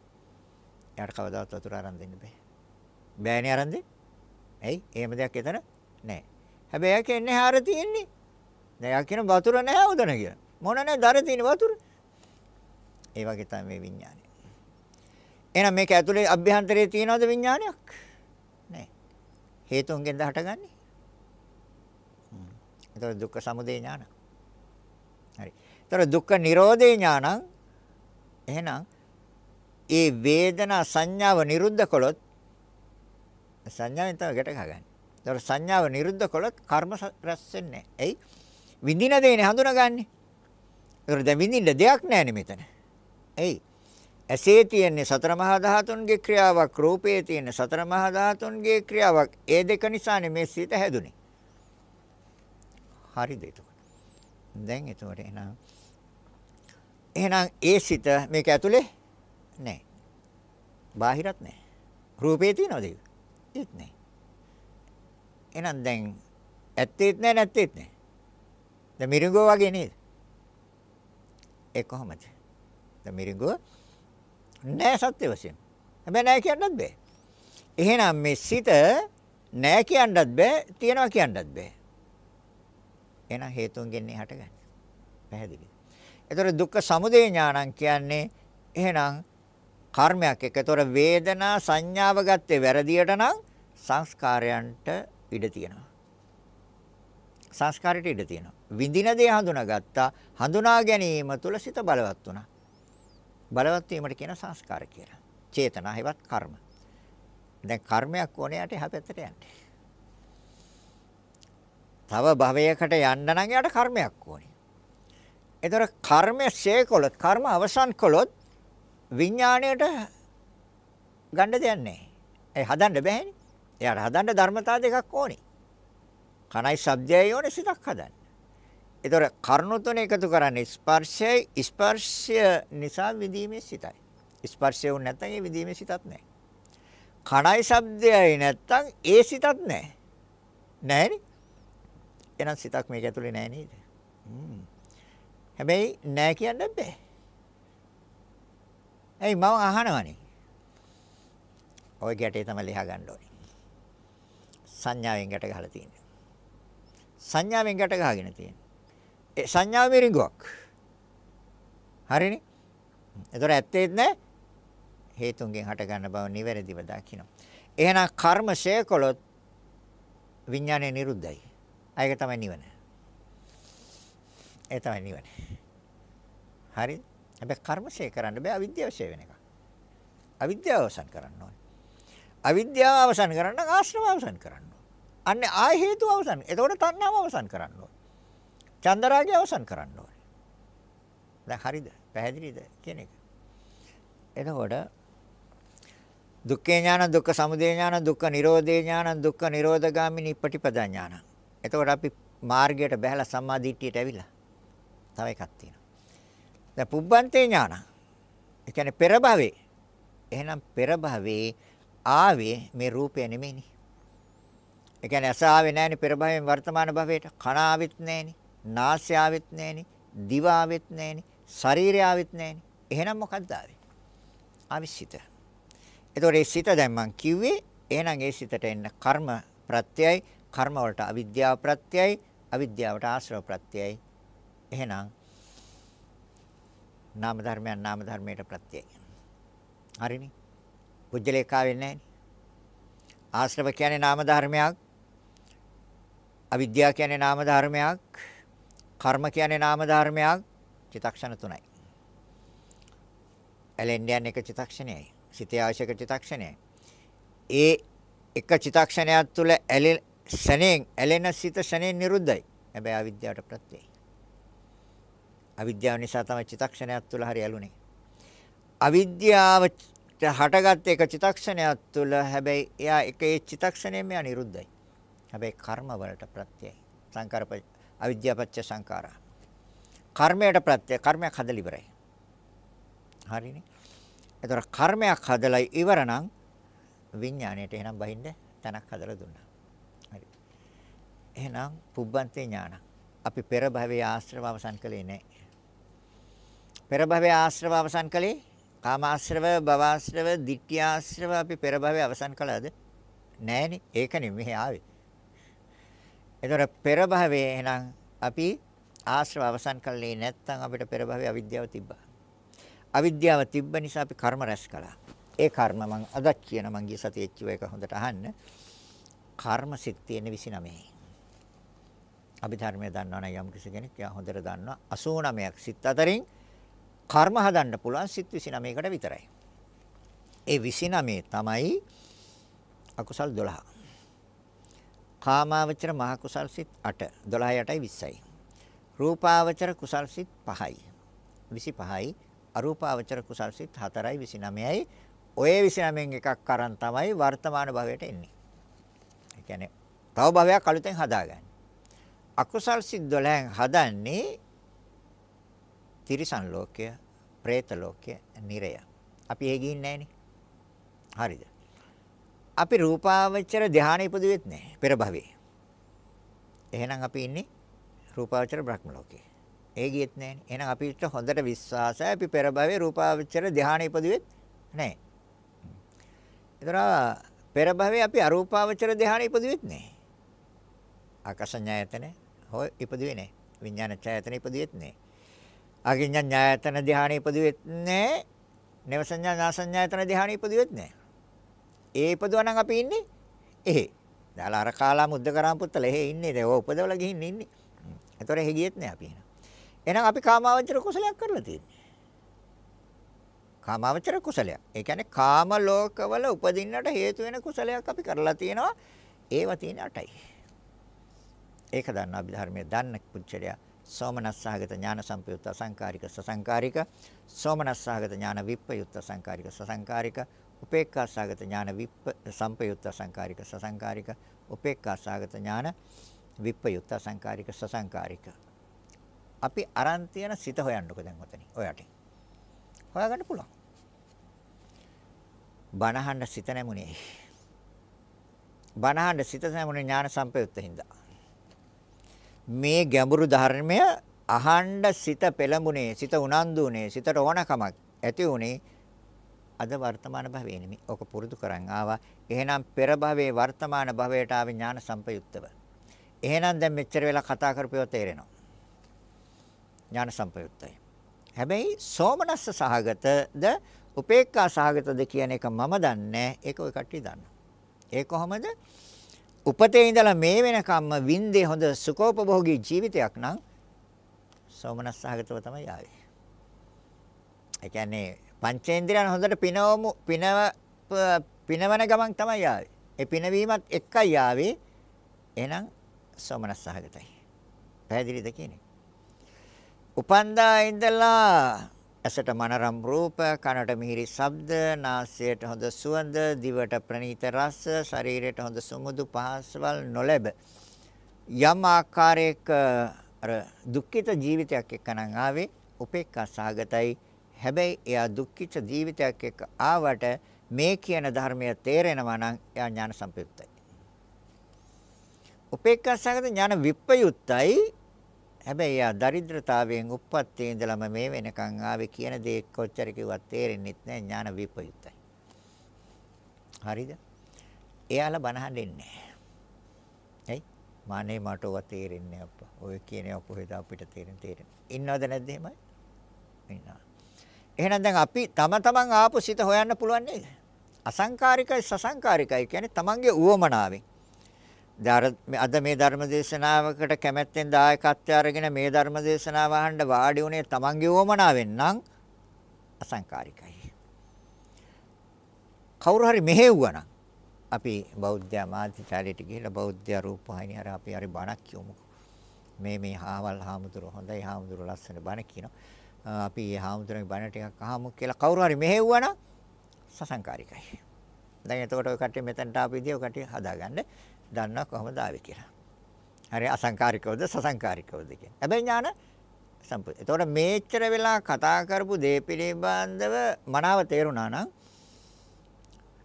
එයාට කවදාවත් වතුර අරන් දෙන්න බෑ. බෑනේ ආරන්දේ. ඇයි? එහෙම දෙයක් එතන නැහැ. හැබැයි ඒක එන්නේ හාර තියෙන්නේ. දැන් යා කියන වතුර නැහැ උදන කියලා. මොන නැහැ දර තියෙන වතුර. ඒ වගේ තමයි මේ විඥානය. එහෙනම් මේක ඇතුලේ අභ්‍යන්තරයේ තියෙනවද විඥානයක්? නැහැ. හේතුන්ගෙන්ද හටගන්නේ? හ්ම්. ඒතර දුක්ඛ සමුදය ඥාන. හරි. ඒතර දුක්ඛ නිරෝධේ ඥානං එහෙනම් ඒ වේදනා සංඥාව නිරුද්ධ කළොත් සංඥාවෙන් තමයි ගැට ගහගන්නේ. ඒතර සංඥාව නිරුද්ධ කළොත් කර්ම රැස් වෙන්නේ නැහැ. එයි විඳින දේනේ හඳුනාගන්නේ. ඒතර දැන් විඳින්න දෙයක් නැහැනේ මෙතන. එයි ඇසේ තියෙන සතර මහා ධාතුන්ගේ ක්‍රියාවක් රූපයේ තියෙන සතර මහා ධාතුන්ගේ ක්‍රියාවක් ඒ දෙක නිසානේ මේ සිත හැදුනේ. හරිද එතකොට? දැන් එතකොට එහෙනම් එහෙනම් ඒ සිත මේක ඇතුලේ නැහැ. බාහිරත් නැහැ. රූපේ තියනවද ඒක? ඇත්තෙත් නැහැ. එහෙනම් දැන් ඇත්තෙත් නැහැ නැත්තෙත් නැහැ. දැන් මිරිඟුව වගේ නේද? ඒ කොහොමද? දැන් මිරිඟුව නැහැ සත්‍ය වශයෙන්. හැබැයි නැහැ කියන්නත් බෑ. එහෙනම් මේ සිත නැහැ කියන්නත් බෑ, තියනවා කියන්නත් බෑ. එහෙනම් හේතුන්ගෙන් හටගන්නේ. පැහැදිලිද? ඒතර දුක්ඛ සමුදය ඥානං කියන්නේ එහෙනම් කර්මයක් එක්ක. ඒතර වේදනා සංඥාව ගත්තේ වැරදියට නම් සංස්කාරයන්ට ඉඩ තියෙනවා. සංස්කාරයට ඉඩ තියෙනවා. විඳින දේ හඳුනාගත්තා. හඳුනා ගැනීම තුළ සිත බලවත් වුණා. බලවත් වීමට කියන සංස්කාර කියලා. චේතනා හෙවත් කර්ම. දැන් කර්මයක් ඕනේ යට එහා පැත්තට යන්න. තව භවයකට යන්න නම් යට කර්මයක් ඕනේ. ඒතර කර්මයේ ශේකොලොත් කර්ම අවසන් කළොත් විඥාණයට ගන්න දෙයක් නැහැ. ඒ හදන්න බෑනේ. එයාට හදන්න ධර්මතා දෙකක් ඕනේ. කනයි ශබ්දයයි ඕනේ සිතක් හදන්න. ඒතොර කරුණු තුන එකතු කරන්නේ ස්පර්ශයයි ස්පර්ශය නිසා විදීමේ සිතයි. ස්පර්ශය වුණ නැත්නම් ඒ විදීමේ සිතක් නැහැ. කණයි ශබ්දයයි නැත්නම් ඒ සිතක් නැහැ. නැහැනේ. එහෙනම් සිතක් මේක ඇතුලේ නැහැ නේද? හැබැයි නැහැ කියන්න බෑ. ඇයි මම අහනවනේ. ඔය ගැටේ තමයි ලියා ගන්න ඕනේ. සංඥාවෙන් ගැට ගහලා තියෙන්නේ. සංඥාවෙන් ගැට ගහගෙන තියෙන්නේ. ඒ සංඥාව මිරිඟුවක්. හරිනේ? ඒතොර ඇත්තේ නැහැ. හේතුන්ගෙන් හට ගන්න බව නිවැරදිව දකිනවා. එහෙනම් කර්ම ශේකලොත් විඥානය නිරුද්ධයි. ඒක තමයි නිවන. ඒ තමයි නිවන. හරි? හැබැයි කර්ම ශේ කරන්න බෑ අවිද්‍යාව ශේ වෙන එක. අවිද්‍යාව අවසන් කරන්න ඕනේ. අවිද්‍යාව අවසන් කරන්න ආශ්‍රව අවසන් කරන්න අන්නේ ආය හේතු අවසන්. එතකොට තණ්හාව අවසන් කරන්න ඕනේ. චන්දරාගය අවසන් කරන්න ඕනේ. දැන් හරිද? පැහැදිලිද කියන එක? එතකොට දුක්ඛේ ඥාන දුක්ඛ සමුදය ඥාන දුක්ඛ නිරෝධේ ඥාන දුක්ඛ නිරෝධගාමිනී පටිපදා ඥාන. එතකොට අපි මාර්ගයට බැහැලා සම්මා දිට්ඨියට ඇවිල්ලා. තව එකක් තියෙනවා. දැන් පුබ්බන්තේ ඥාන. ඒ කියන්නේ පෙර භවයේ. එහෙනම් පෙර භවයේ ආවේ මේ රූපය නෙමෙයිනේ. ඒ කියන්නේ ඇස ආවේ නැහෙනි පෙර භවයෙන් වර්තමාන භවයට. කන ආවෙත් නැහෙනි. නාසය ආවෙත් නැහෙනි. දිව ආවෙත් නැහෙනි. ශරීරය ආවෙත් නැහෙනි. එහෙනම් මොකද්ද ආවේ? ආවිසිත. එතකොට ඒ සිත දැන් මං කිව්වේ එහෙනම් ඒ සිතට එන්න කර්ම ප්‍රත්‍යයයි, කර්ම වලට අවිද්‍යාව ප්‍රත්‍යයයි, අවිද්‍යාවට ආශ්‍රව ප්‍රත්‍යයයි. එහෙනම් නාම ධර්මයන් නාම ධර්මයට ප්‍රත්‍යයයි. හරිනේ. පුජ්‍යලේකාවෙන්නේ නැහැ. ආශ්‍රව කියන්නේ නාම ධර්මයක්. අවිද්‍යාව කියන්නේ නාම ධර්මයක්. කර්ම කියන්නේ නාම ධර්මයක්. චිතක්ෂණ තුනයි. ඇලෙන්ඩියන් එක චිතක්ෂණයයි. සිතේ ආශයක චිතක්ෂණයයි. ඒ එක චිතක්ෂණයක් තුළ ඇලෙන ශණයෙන් ඇලෙන සිත ශණයෙන් නිරුද්ධයි. හැබැයි අවිද්‍යාවට ප්‍රත්‍යයයි. අවිද්‍යාව නිසා තමයි චිතක්ෂණයක් තුළ හරි ඇලුනේ. අවිද්‍යාව හටගත් එක චිතක්ෂණයක් තුළ හැබැයි එයා එක ඒ චිතක්ෂණයෙන්ම අනිරුද්ධයි. හැබැයි කර්ම වලට ප්‍රත්‍යයයි. සංකාරප අවිද්‍යාපච්ච සංකාරා. කර්මයට ප්‍රත්‍ය කර්මයක් හදලා ඉවරයි. හරිනේ. එතකොට කර්මයක් හදලා ඉවර නම් විඥාණයට එහෙනම් බහින්න තැනක් හදලා දුන්නා. හරි. එහෙනම් පුබ්බන්තේ ඥාන. අපි පෙර භවයේ ආශ්‍රව අවසන් කළේ නැහැ. පෙර භවයේ ආශ්‍රව අවසන් කළේ කාමාශ්‍රව, භවආශ්‍රව, ditthියාශ්‍රව අපි පෙර භවයේ අවසන් කළාද? නැහැනේ. ඒකනේ මෙහි ආවේ. ඒතර පෙර භවයේ එහෙනම් අපි ආශ්‍රව අවසන් කළේ නැත්නම් අපිට පෙර භවයේ අවිද්‍යාව තිබ්බා. අවිද්‍යාව තිබ්බ නිසා අපි කර්ම රැස් කළා. ඒ කර්ම මං අදත් කියන මං ගිය සතියේ කිව්ව එක හොඳට අහන්න. කර්ම සිත් තියෙන 29යි. අපි ධර්මය දන්නවනම් යම් කිසි කෙනෙක් යා හොඳට දන්නවා 89ක් සිත් අතරින් කර්ම හදන්න පුළුවන් සිත් 29කට විතරයි. ඒ 29 තමයි අකුසල් 12. කාමාවචර මහ කුසල් සිත් 8 12 8යි 20යි. රූපාවචර කුසල් සිත් 5යි 25යි. අරූපාවචර කුසල් සිත් 4යි 29යි. ඔය 29න් එකක් අරන් තමයි වර්තමාන භවයට එන්නේ. ඒ කියන්නේ තව භවයක් අලුතෙන් හදාගන්න. අකුසල් සිත් 12න් හදන්නේ තිරිසන් ලෝකය, പ്രേත ලෝකය, නිරය. අපි ඒ ගිහින් නැහනේ. හරිද? අපි රූපාවචර ධානය ඉපදුවෙත් නැහැ පෙර භවයේ. එහෙනම් අපි ඉන්නේ රූපාවචර බ්‍රහ්ම ලෝකේ. ඒ ගියෙත් නැහැ. එහෙනම් අපිට හොඳට විශ්වාසයි අපි පෙර භවයේ රූපාවචර ධානය ඉපදුවෙත් නැහැ. ඒතර පෙර භවයේ අපි අරූපාවචර ධානය ඉපදුවෙත් නැහැ. ආකසඤ්ඤායතන හොය ඉපදුවේ නැහැ. විඥාන ඡායතන ඉපදුවෙත් නැහැ. අගින්ඥායතන ධානය ඉපදුවෙත් නැහැ. නව සංඥා නාසඤ්ඤායතන ධානය ඉපදුවෙත් නැහැ. ඒ ඉපදුවා නම් අපි ඉන්නේ එහෙ. දාලා අර කාලා මුද්ද කරාම් පුත්තල එහෙ ඉන්නේ. දැන් ඔය උපදවලා ගිහින් ඉන්නේ. ඒතොර එහෙ ගියෙත් නෑ අපි එහෙනම්. එහෙනම් අපි කාමාවචර කුසලයක් කරලා තියෙන්නේ. කාමාවචර කුසලයක්. ඒ කියන්නේ කාම ලෝකවල උපදින්නට හේතු වෙන කුසලයක් අපි කරලා තියෙනවා. ඒවා තියෙන අටයි. ඒක දන්න අපි ධර්මයේ දන්න පුච්චරයා සෝමනස්සහගත ඥාන සම්පයුත්ත අසංකාරික සසංකාරික සෝමනස්සහගත ඥාන විප්පයුත්ත සංකාරික සසංකාරික උපේක්ඛාසගත ඥාන විප්ප සම්පයුත්ත සංකාරික සසංකාරික උපේක්ඛාසගත ඥාන විප්පයුත්ත සංකාරික සසංකාරික අපි අරන් තියන සිත හොයන්නකෝ දැන් ඔතනින් ඔයාට හොයාගන්න පුළුවන් බණහන්න සිත නැමුනේ බණහන්න සිත නැමුනේ ඥාන සම්පයුත්ත හින්දා මේ ගැඹුරු ධර්මය අහන්න සිත පෙළඹුණේ සිත උනන්දු උනේ සිතට ඕනකමක් ඇති උනේ අද වර්තමාන භවයේ නෙමෙයි. ඕක පුරුදු කරන් ආවා. එහෙනම් පෙර භවයේ වර්තමාන භවයට ආවේ ඥාන සම්පයුක්තව. එහෙනම් දැන් මෙච්චර වෙලා කතා කරපුවා තේරෙනවා. ඥාන සම්පයුක්තයි. හැබැයි සෝමනස්ස සහගතද උපේක්ඛා සහගතද කියන එක මම දන්නේ ඒක ඔය කට්ටිය දන්නවා. ඒ කොහොමද? උපතේ ඉඳලා මේ වෙනකම්ම වින්දේ හොඳ සුඛෝපභෝගී ජීවිතයක් නම් සෝමනස්සහගතව තමයි ආවේ. ඒ කියන්නේ පංචේන්ද්‍රයන් හොඳට පිනවමු පිනව පිනවන ගමන් තමයි ආවේ. ඒ පිනවීමත් එක්කයි ආවේ. එහෙනම් සෝමනස් සහගතයි. පැහැදිලිද කියන්නේ? උපන්දා ඉඳලා ඇසට මනරම් රූප, කනට මිහිරි ශබ්ද, නාසයට හොඳ සුවඳ, දිවට ප්‍රණීත රස, ශරීරයට හොඳ සුමුදු පහස්වල් නොලැබ යම් ආකාරයක අර දුක්ඛිත ජීවිතයක් එක්කනම් ආවේ උපේක්ඛා සහගතයි හැබැයි එයා දුක්ඛිත ජීවිතයක් එක්ක ආවට මේ කියන ධර්මය තේරෙනවා නම් එයා ඥාන සම්පයුක්තයි. උපේක්ෂාසගත ඥාන විප්‍රයුක්තයි. හැබැයි එයා දරිද්‍රතාවයෙන් උප්පත්තේ ඉඳලම මේ වෙනකන් ආවේ කියන දේ කොච්චර කිව්වත් තේරෙන්නේ නැහැ ඥාන විප්‍රයුක්තයි. හරිද? එයාලා බනහඬෙන්නේ නැහැ. එයි මානේ මට ඔවා තේරෙන්නේ අප්පා. ඔය කියන ඔය කොහෙද අපිට තේරෙන්නේ තේරෙන්නේ. ඉන්නවද නැද්ද එහෙමයි? ඉන්නවා. එහෙනම් දැන් අපි තම තමන් ආපු සිත හොයන්න පුළුවන් නේද? අසංකාරිකයි සසංකාරිකයි කියන්නේ තමන්ගේ උවමනාවෙන්. අද මේ ධර්ම දේශනාවකට කැමැත්තෙන් දායකත්වය අරගෙන මේ ධර්ම දේශනාව අහන්න වාඩි උනේ තමන්ගේ උවමනාවෙන් නම් අසංකාරිකයි. කවුරු හරි මෙහෙව්වනම් අපි බෞද්ධ මාධ්‍යාලයට ගිහිල්ලා බෞද්ධ රූපවාහිනිය හරහා අපි හරි බණක් කියමුකෝ. මේ මේ හාවල් හාමුදුරුවෝ හොඳයි හාමුදුරුවෝ ලස්සන බණ කියනවා. අපි හාමුදුරන්ගේ බණ ටිකක් අහමු කියලා කවුරු හරි මෙහෙව්වනම් සසංකාරිකයි. දැන් එතකොට ඔය කට්ටිය මෙතනට ආපෙදී ඔය කට්ටිය හදාගන්න දන්නවා කොහොමද ආවේ කියලා. හරි අසංකාරිකවද සසංකාරිකවද කියන්නේ. හැබැයි ඥාන සම්පූර්ණ. එතකොට මේච්චර වෙලා කතා කරපු දේ පිළිබඳව මනාව තේරුණා නම්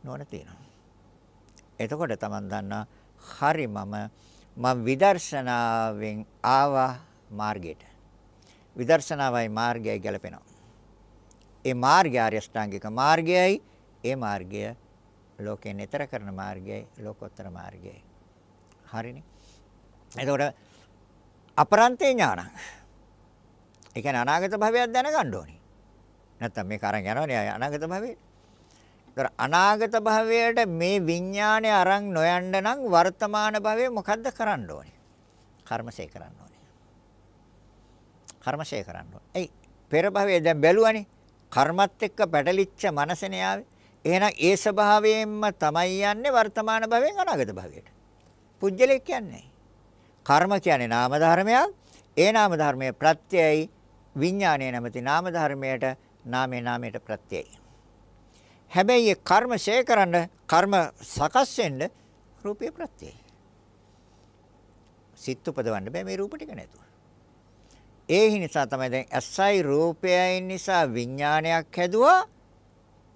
නෝන තියෙනවා. එතකොට Taman දන්නා හරි මම මම විදර්ශනාවෙන් ආවා මාර්ගයට. විදර්ශනාවයි මාර්ගයයි ගැලපෙනවා. ඒ මාර්ගය ආර්ය ශ්‍රාංගික මාර්ගයයි ඒ මාර්ගය ලෝකයෙන් ඈතර කරන මාර්ගයයි ලෝකෝත්තර මාර්ගයයි. හරිනේ. එතකොට අපරන්තේ ඥානං. ඒ කියන්නේ අනාගත භවයක් දැනගන්න ඕනේ. නැත්තම් මේක අරන් යනවනේ අනාගත භවේ. ඒතර අනාගත භවයට මේ විඥානේ අරන් නොයන්න නම් වර්තමාන භවයේ මොකද්ද කරන්න ඕනේ? කර්මසේ කරන්න කර්මශය කරන්න ඕන. එයි පෙර භවයේ දැන් බැලුවනේ කර්මත් එක්ක පැටලිච්ච මනසනේ ආවේ. එහෙනම් ඒ ස්වභාවයෙන්ම තමයි යන්නේ වර්තමාන භවයෙන් අනාගත භවයට. පුජ්‍යලෙක් කියන්නේ. කර්ම කියන්නේ නාම ධර්මයක්. ඒ නාම ධර්මයේ ප්‍රත්‍යයයි විඥානයේ නැමැති නාම ධර්මයට නාමයේ නාමයට ප්‍රත්‍යයයි. හැබැයි ඒ කර්ම ශේ කරන්න කර්ම සකස් වෙන්න රූපේ ප්‍රත්‍යයයි. සිත් උපදවන්න බෑ මේ රූප ටික නැතුව. ඒ නිසා තමයි දැන් ඇසයි රූපයයි නිසා විඥානයක් හැදුවා.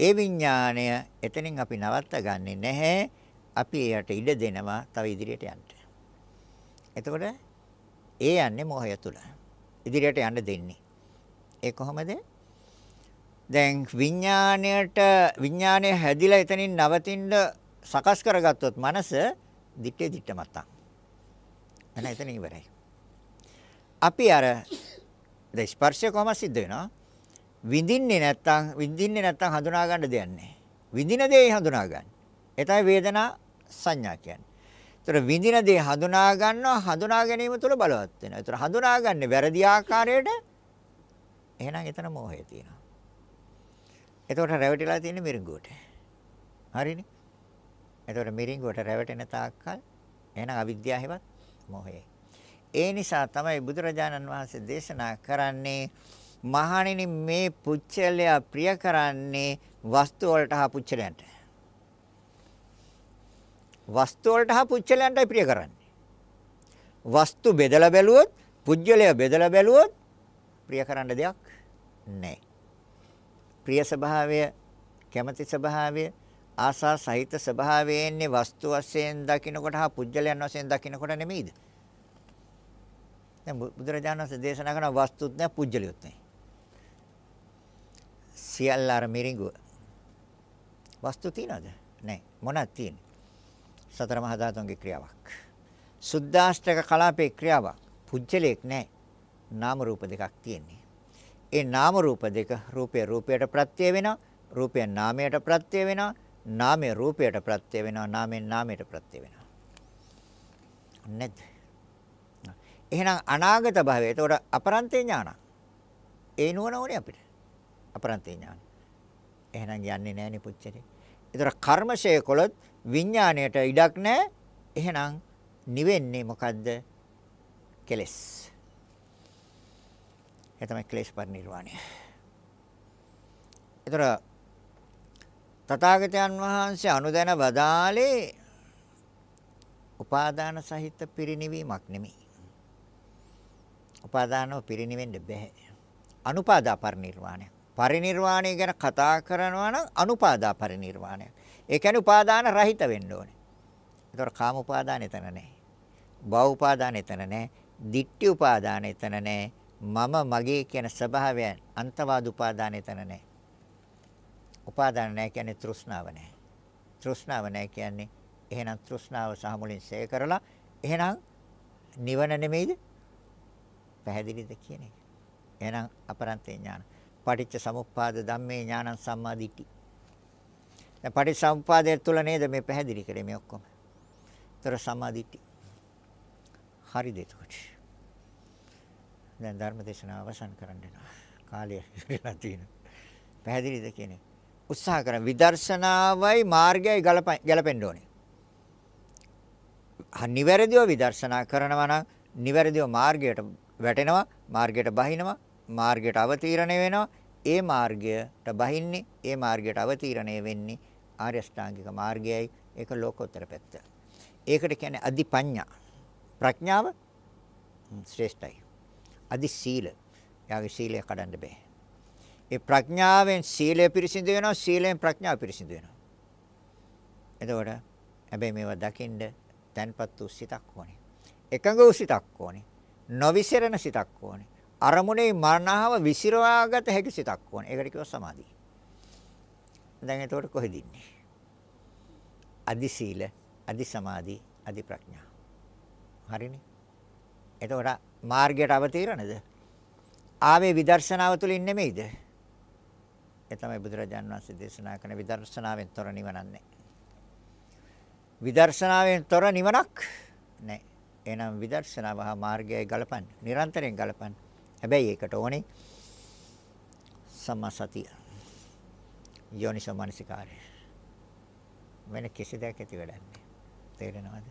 ඒ විඥාණය එතනින් අපි නවත්ත ගන්නෙ නැහැ. අපි එයට ඉඩ දෙනවා තව ඉදිරියට යන්න. එතකොට ඒ යන්නේ මොහය තුල. ඉදිරියට යන්න දෙන්නේ. ඒ කොහොමද? දැන් විඥාණයට විඥාණය හැදිලා එතනින් නවතින්න සකස් කරගත්තොත් මනස දිත්තේ දිත්තමත්තක්. එන එතන ඉවරයි. අපි අර දැන් ස්පර්ශය කොහොමද සිද්ධ වෙනවා? විඳින්නේ නැත්තම් විඳින්නේ නැත්තම් හඳුනා ගන්න දෙයක් නැහැ. විඳින දේ හඳුනා ගන්න. ඒ තමයි වේදනා සංඥා කියන්නේ. ඒතර විඳින දේ හඳුනා ගන්නවා හඳුනා ගැනීම තුළ බලවත් වෙනවා. ඒතර හඳුනා ගන්න වැරදි ආකාරයට එහෙනම් එතන මෝහය තියෙනවා. එතකොට රැවටිලා තියෙන්නේ මිරිඟුවට. හරිනේ? එතකොට මිරිඟුවට රැවටෙන තාක්කල් එහෙනම් අවිද්‍යාව හැවත් මොහේ ඒ නිසා තමයි බුදුරජාණන් වහන්සේ දේශනා කරන්නේ මහණෙනි මේ පුච්චලයා ප්‍රිය කරන්නේ වස්තු වලට හා පුච්චලයන්ට. වස්තු වලට හා පුච්චලයන්ටයි ප්‍රිය කරන්නේ. වස්තු බෙදලා බැලුවොත්, පුජ්‍යලය බෙදලා බැලුවොත් ප්‍රිය කරන්න දෙයක් නැහැ. ප්‍රිය ස්වභාවය, කැමැති ස්වභාවය, ආසා සහිත ස්වභාවය එන්නේ වස්තු වශයෙන් දකින්නකොට හා පුජ්‍යලයන් වශයෙන් දකින්නකොට නෙමෙයිද? දැන් බුදුරජාණන් වහන්සේ දේශනා කරන වස්තුත් නැහැ පුජ්‍යලියුත් නැහැ. සියල්ල අර මිරිඟුව. වස්තු තියනද? නැහැ. මොනක් තියෙන්නේ? සතර මහා ධාතුන්ගේ ක්‍රියාවක්. සුද්දාෂ්ටක කලාපේ ක්‍රියාවක්. පුජ්‍යලයක් නැහැ. නාම රූප දෙකක් තියෙන්නේ. ඒ නාම රූප දෙක රූපය රූපයට ප්‍රත්‍ය වෙනවා. රූපය නාමයට ප්‍රත්‍ය වෙනවා. නාමය රූපයට ප්‍රත්‍ය වෙනවා. නාමයෙන් නාමයට ප්‍රත්‍ය වෙනවා. නැද්ද? එහෙනම් අනාගත භවය. ඒතකොට අපරන්තේ ඥාන. ඒ නුවණ ඕනේ අපිට. අපරන්තේ ඥාන. එහෙනම් යන්නේ නැහැ නේ පුච්චරේ. ඒතකොට කර්මශය කළොත් විඥාණයට ඉඩක් නැහැ. එහෙනම් නිවෙන්නේ මොකද්ද? කෙලස්. ඒ තමයි ක්ලේශ පරිනිර්වාණය. ඒතර තථාගතයන් වහන්සේ අනුදැන වදාලේ උපාදාන සහිත පිරිණිවීමක් නෙමෙයි. උපාදානෝ පිරිනිවෙන්න බෑ. අනුපාදා පරිනිර්වාණය. පරිනිර්වාණය ගැන කතා කරනවා නම් අනුපාදා පරිනිර්වාණය. ඒ කියන්නේ උපාදාන රහිත වෙන්න ඕනේ. ඒතොර කාම උපාදාන එතන නැහැ. භව උපාදාන එතන නැහැ. දිට්ඨි උපාදාන එතන නැහැ. මම මගේ කියන ස්වභාවයන් අන්තවාද උපාදාන එතන නැහැ. උපාදාන නැහැ කියන්නේ තෘෂ්ණාව නැහැ. තෘෂ්ණාව නැහැ කියන්නේ එහෙනම් තෘෂ්ණාව සහ මුලින් සේ කරලා එහෙනම් නිවන නෙමෙයිද? පැහැදිලිද කියන එක. එහෙනම් අපරන්තේ ඥාන. පටිච්ච සමුප්පාද ධම්මේ ඥානං සම්මා දිට්ඨි. දැන් පටිච්ච සමුප්පාදය තුල නේද මේ පැහැදිලි කරේ මේ ඔක්කොම. ඒතර සම්මා දිට්ඨි. හරිද එතකොට? දැන් ධර්ම දේශනාව අවසන් කරන්න යනවා. කාලය ඉවරලා තියෙනවා. පැහැදිලිද කියන්නේ? උත්සාහ කරන විදර්ශනාවයි මාර්ගයයි ගලපෙන්න ඕනේ. නිවැරදිව විදර්ශනා කරනවා නම් නිවැරදිව මාර්ගයට වැටෙනවා මාර්ගයට බහිනවා මාර්ගයට අවතීර්ණය වෙනවා ඒ මාර්ගයට බහින්නේ ඒ මාර්ගයට අවතීර්ණය වෙන්නේ ආර්ය ශ්‍රාංගික මාර්ගයයි ඒක ලෝකෝත්තර පැත්ත. ඒකට කියන්නේ අදිපඤ්ඤා. ප්‍රඥාව ශ්‍රේෂ්ඨයි. අදි සීල. යාගේ සීලය කඩන්න බෑ. ඒ ප්‍රඥාවෙන් සීලය පිරිසිදු වෙනවා සීලෙන් ප්‍රඥාව පිරිසිදු වෙනවා. එතකොට හැබැයි මේවා දකින්න තැන්පත් වූ සිතක් ඕනේ. එකඟ වූ සිතක් ඕනේ. නොවිසිරෙන සිතක් ඕනේ. අරමුණේ මරණාව විසිරවාගත හැකි සිතක් ඕනේ. ඒකට කියව සමාධිය. දැන් එතකොට කොහෙද ඉන්නේ? අදි සීල, අදි සමාධි, අදි ප්‍රඥා. හරිනේ. එතකොට මාර්ගයට අවතීරණද? ආවේ විදර්ශනාව තුලින් නෙමෙයිද? ඒ තමයි බුදුරජාන් වහන්සේ දේශනා කරන විදර්ශනාවෙන් තොර නිවනක් නැහැ. විදර්ශනාවෙන් තොර නිවනක් නැහැ. එහෙනම් විදර්ශනාව හා මාර්ගයයි ගලපන්න. නිරන්තරයෙන් ගලපන්න. හැබැයි ඒකට ඕනේ සම්මාසතිය. යෝනිසෝ මනසිකාරය. වෙන කිසි දෙයක් ඇති වෙන්නේ තේරෙනවද?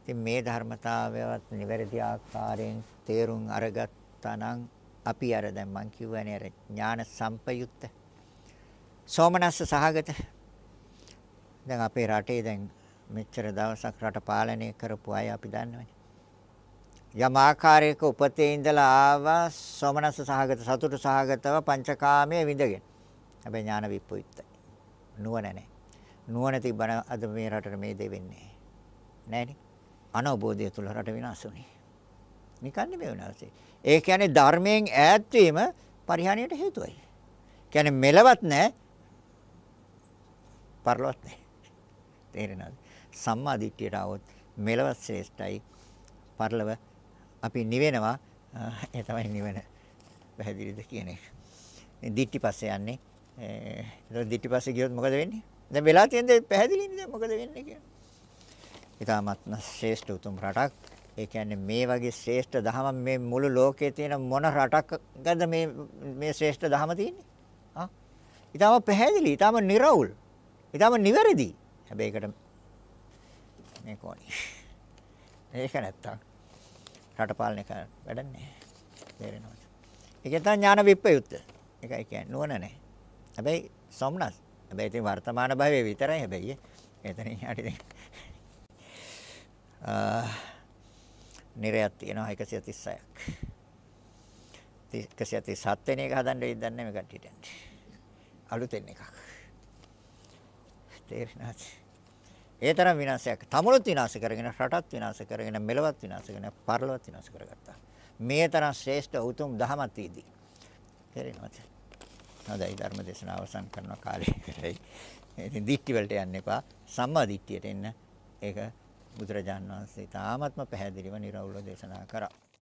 ඉතින් මේ ධර්මතාවයවත් නිවැරදි ආකාරයෙන් තේරුම් අරගත්තා නම් අපි අර දැන් මං කියවනේ අර ඥාන සම්පයුත්ත සෝමනස්ස සහගත දැන් අපේ රටේ දැන් මෙච්චර දවසක් රට පාලනය කරපු අය අපි දන්නවනේ. යම් ආකාරයක උපතේ ඉඳලා ආවා සොමනස සහගත සතුට සහගතව පංචකාමයේ විඳගෙන. හැබැයි ඥාන විප්පුයිත්තයි. නුවණ නැහැ. නුවණ තිබ්බන අද මේ රටට මේ දේ වෙන්නේ නැහැ. අනවබෝධය තුල රට විනාශ වුණේ. නිකන්නේ මේ වෙනවාසේ. ඒ කියන්නේ ධර්මයෙන් ඈත් වීම පරිහානියට හේතුවයි. කියන්නේ මෙලවත් නැහැ. පරලොවත් නැහැ. තේරෙනවද? සම්මා දිට්ඨියට આવොත් මෙලව ශ්‍රේෂ්ඨයි. පරලව අපි නිවෙනවා. ඒ තමයි නිවන. පැහැදිලිද කියන එක. දිට්ටි පස්සේ යන්නේ. ඒක දිට්ටි පස්සේ ගියොත් මොකද වෙන්නේ? දැන් වෙලා තියෙන දේ පැහැදිලිනේ දැන් මොකද වෙන්නේ කියලා. ඊටාත්ම ශ්‍රේෂ්ඨ උතුම් රටක්. ඒ කියන්නේ මේ වගේ ශ්‍රේෂ්ඨ දහම මේ මුළු ලෝකයේ තියෙන මොන රටකද මේ මේ ශ්‍රේෂ්ඨ දහම තියෙන්නේ? ආ. ඊටාම පැහැදිලි, ඊටාම निराවුල්, ඊටාම නිවැරදි. හැබැයි ඒකට මේ කෝණි. මේක නැත්තම් රට පාලනය කරන්න වැඩක් නැහැ. තේරෙනවද? ඒක තමයි ඥාන විප්‍රයුක්ත. ඒකයි කියන්නේ නුවණ නැහැ. හැබැයි සොම්නස්. හැබැයි ඉතින් වර්තමාන භවයේ විතරයි හැබැයි. එතනින් හරි දැන්. ආ නිරයක් තියෙනවා 136ක්. 137 වෙනි එක හදන්න වෙයිද දන්නේ නැහැ මේ කට්ටියට. අලුතෙන් එකක්. තේරෙනවද? ඒ තරම් විනාශයක්. තමනුත් විනාශ කරගෙන, රටත් විනාශ කරගෙන, මෙලවත් විනාශ කරගෙන, පරලොවත් විනාශ කරගත්තා. මේ තරම් ශ්‍රේෂ්ඨ උතුම් දහමක් තියදී. තේරෙනවද? හොඳයි ධර්ම දේශනාව අවසන් කරන කාලය ඉවරයි. ඉතින් දික්ටි වලට යන්න එපා. සම්මා දික්ටියට එන්න. ඒක බුදුරජාන් වහන්සේ තාමත්ම පැහැදිලිව නිර්වෘල දේශනා කරා.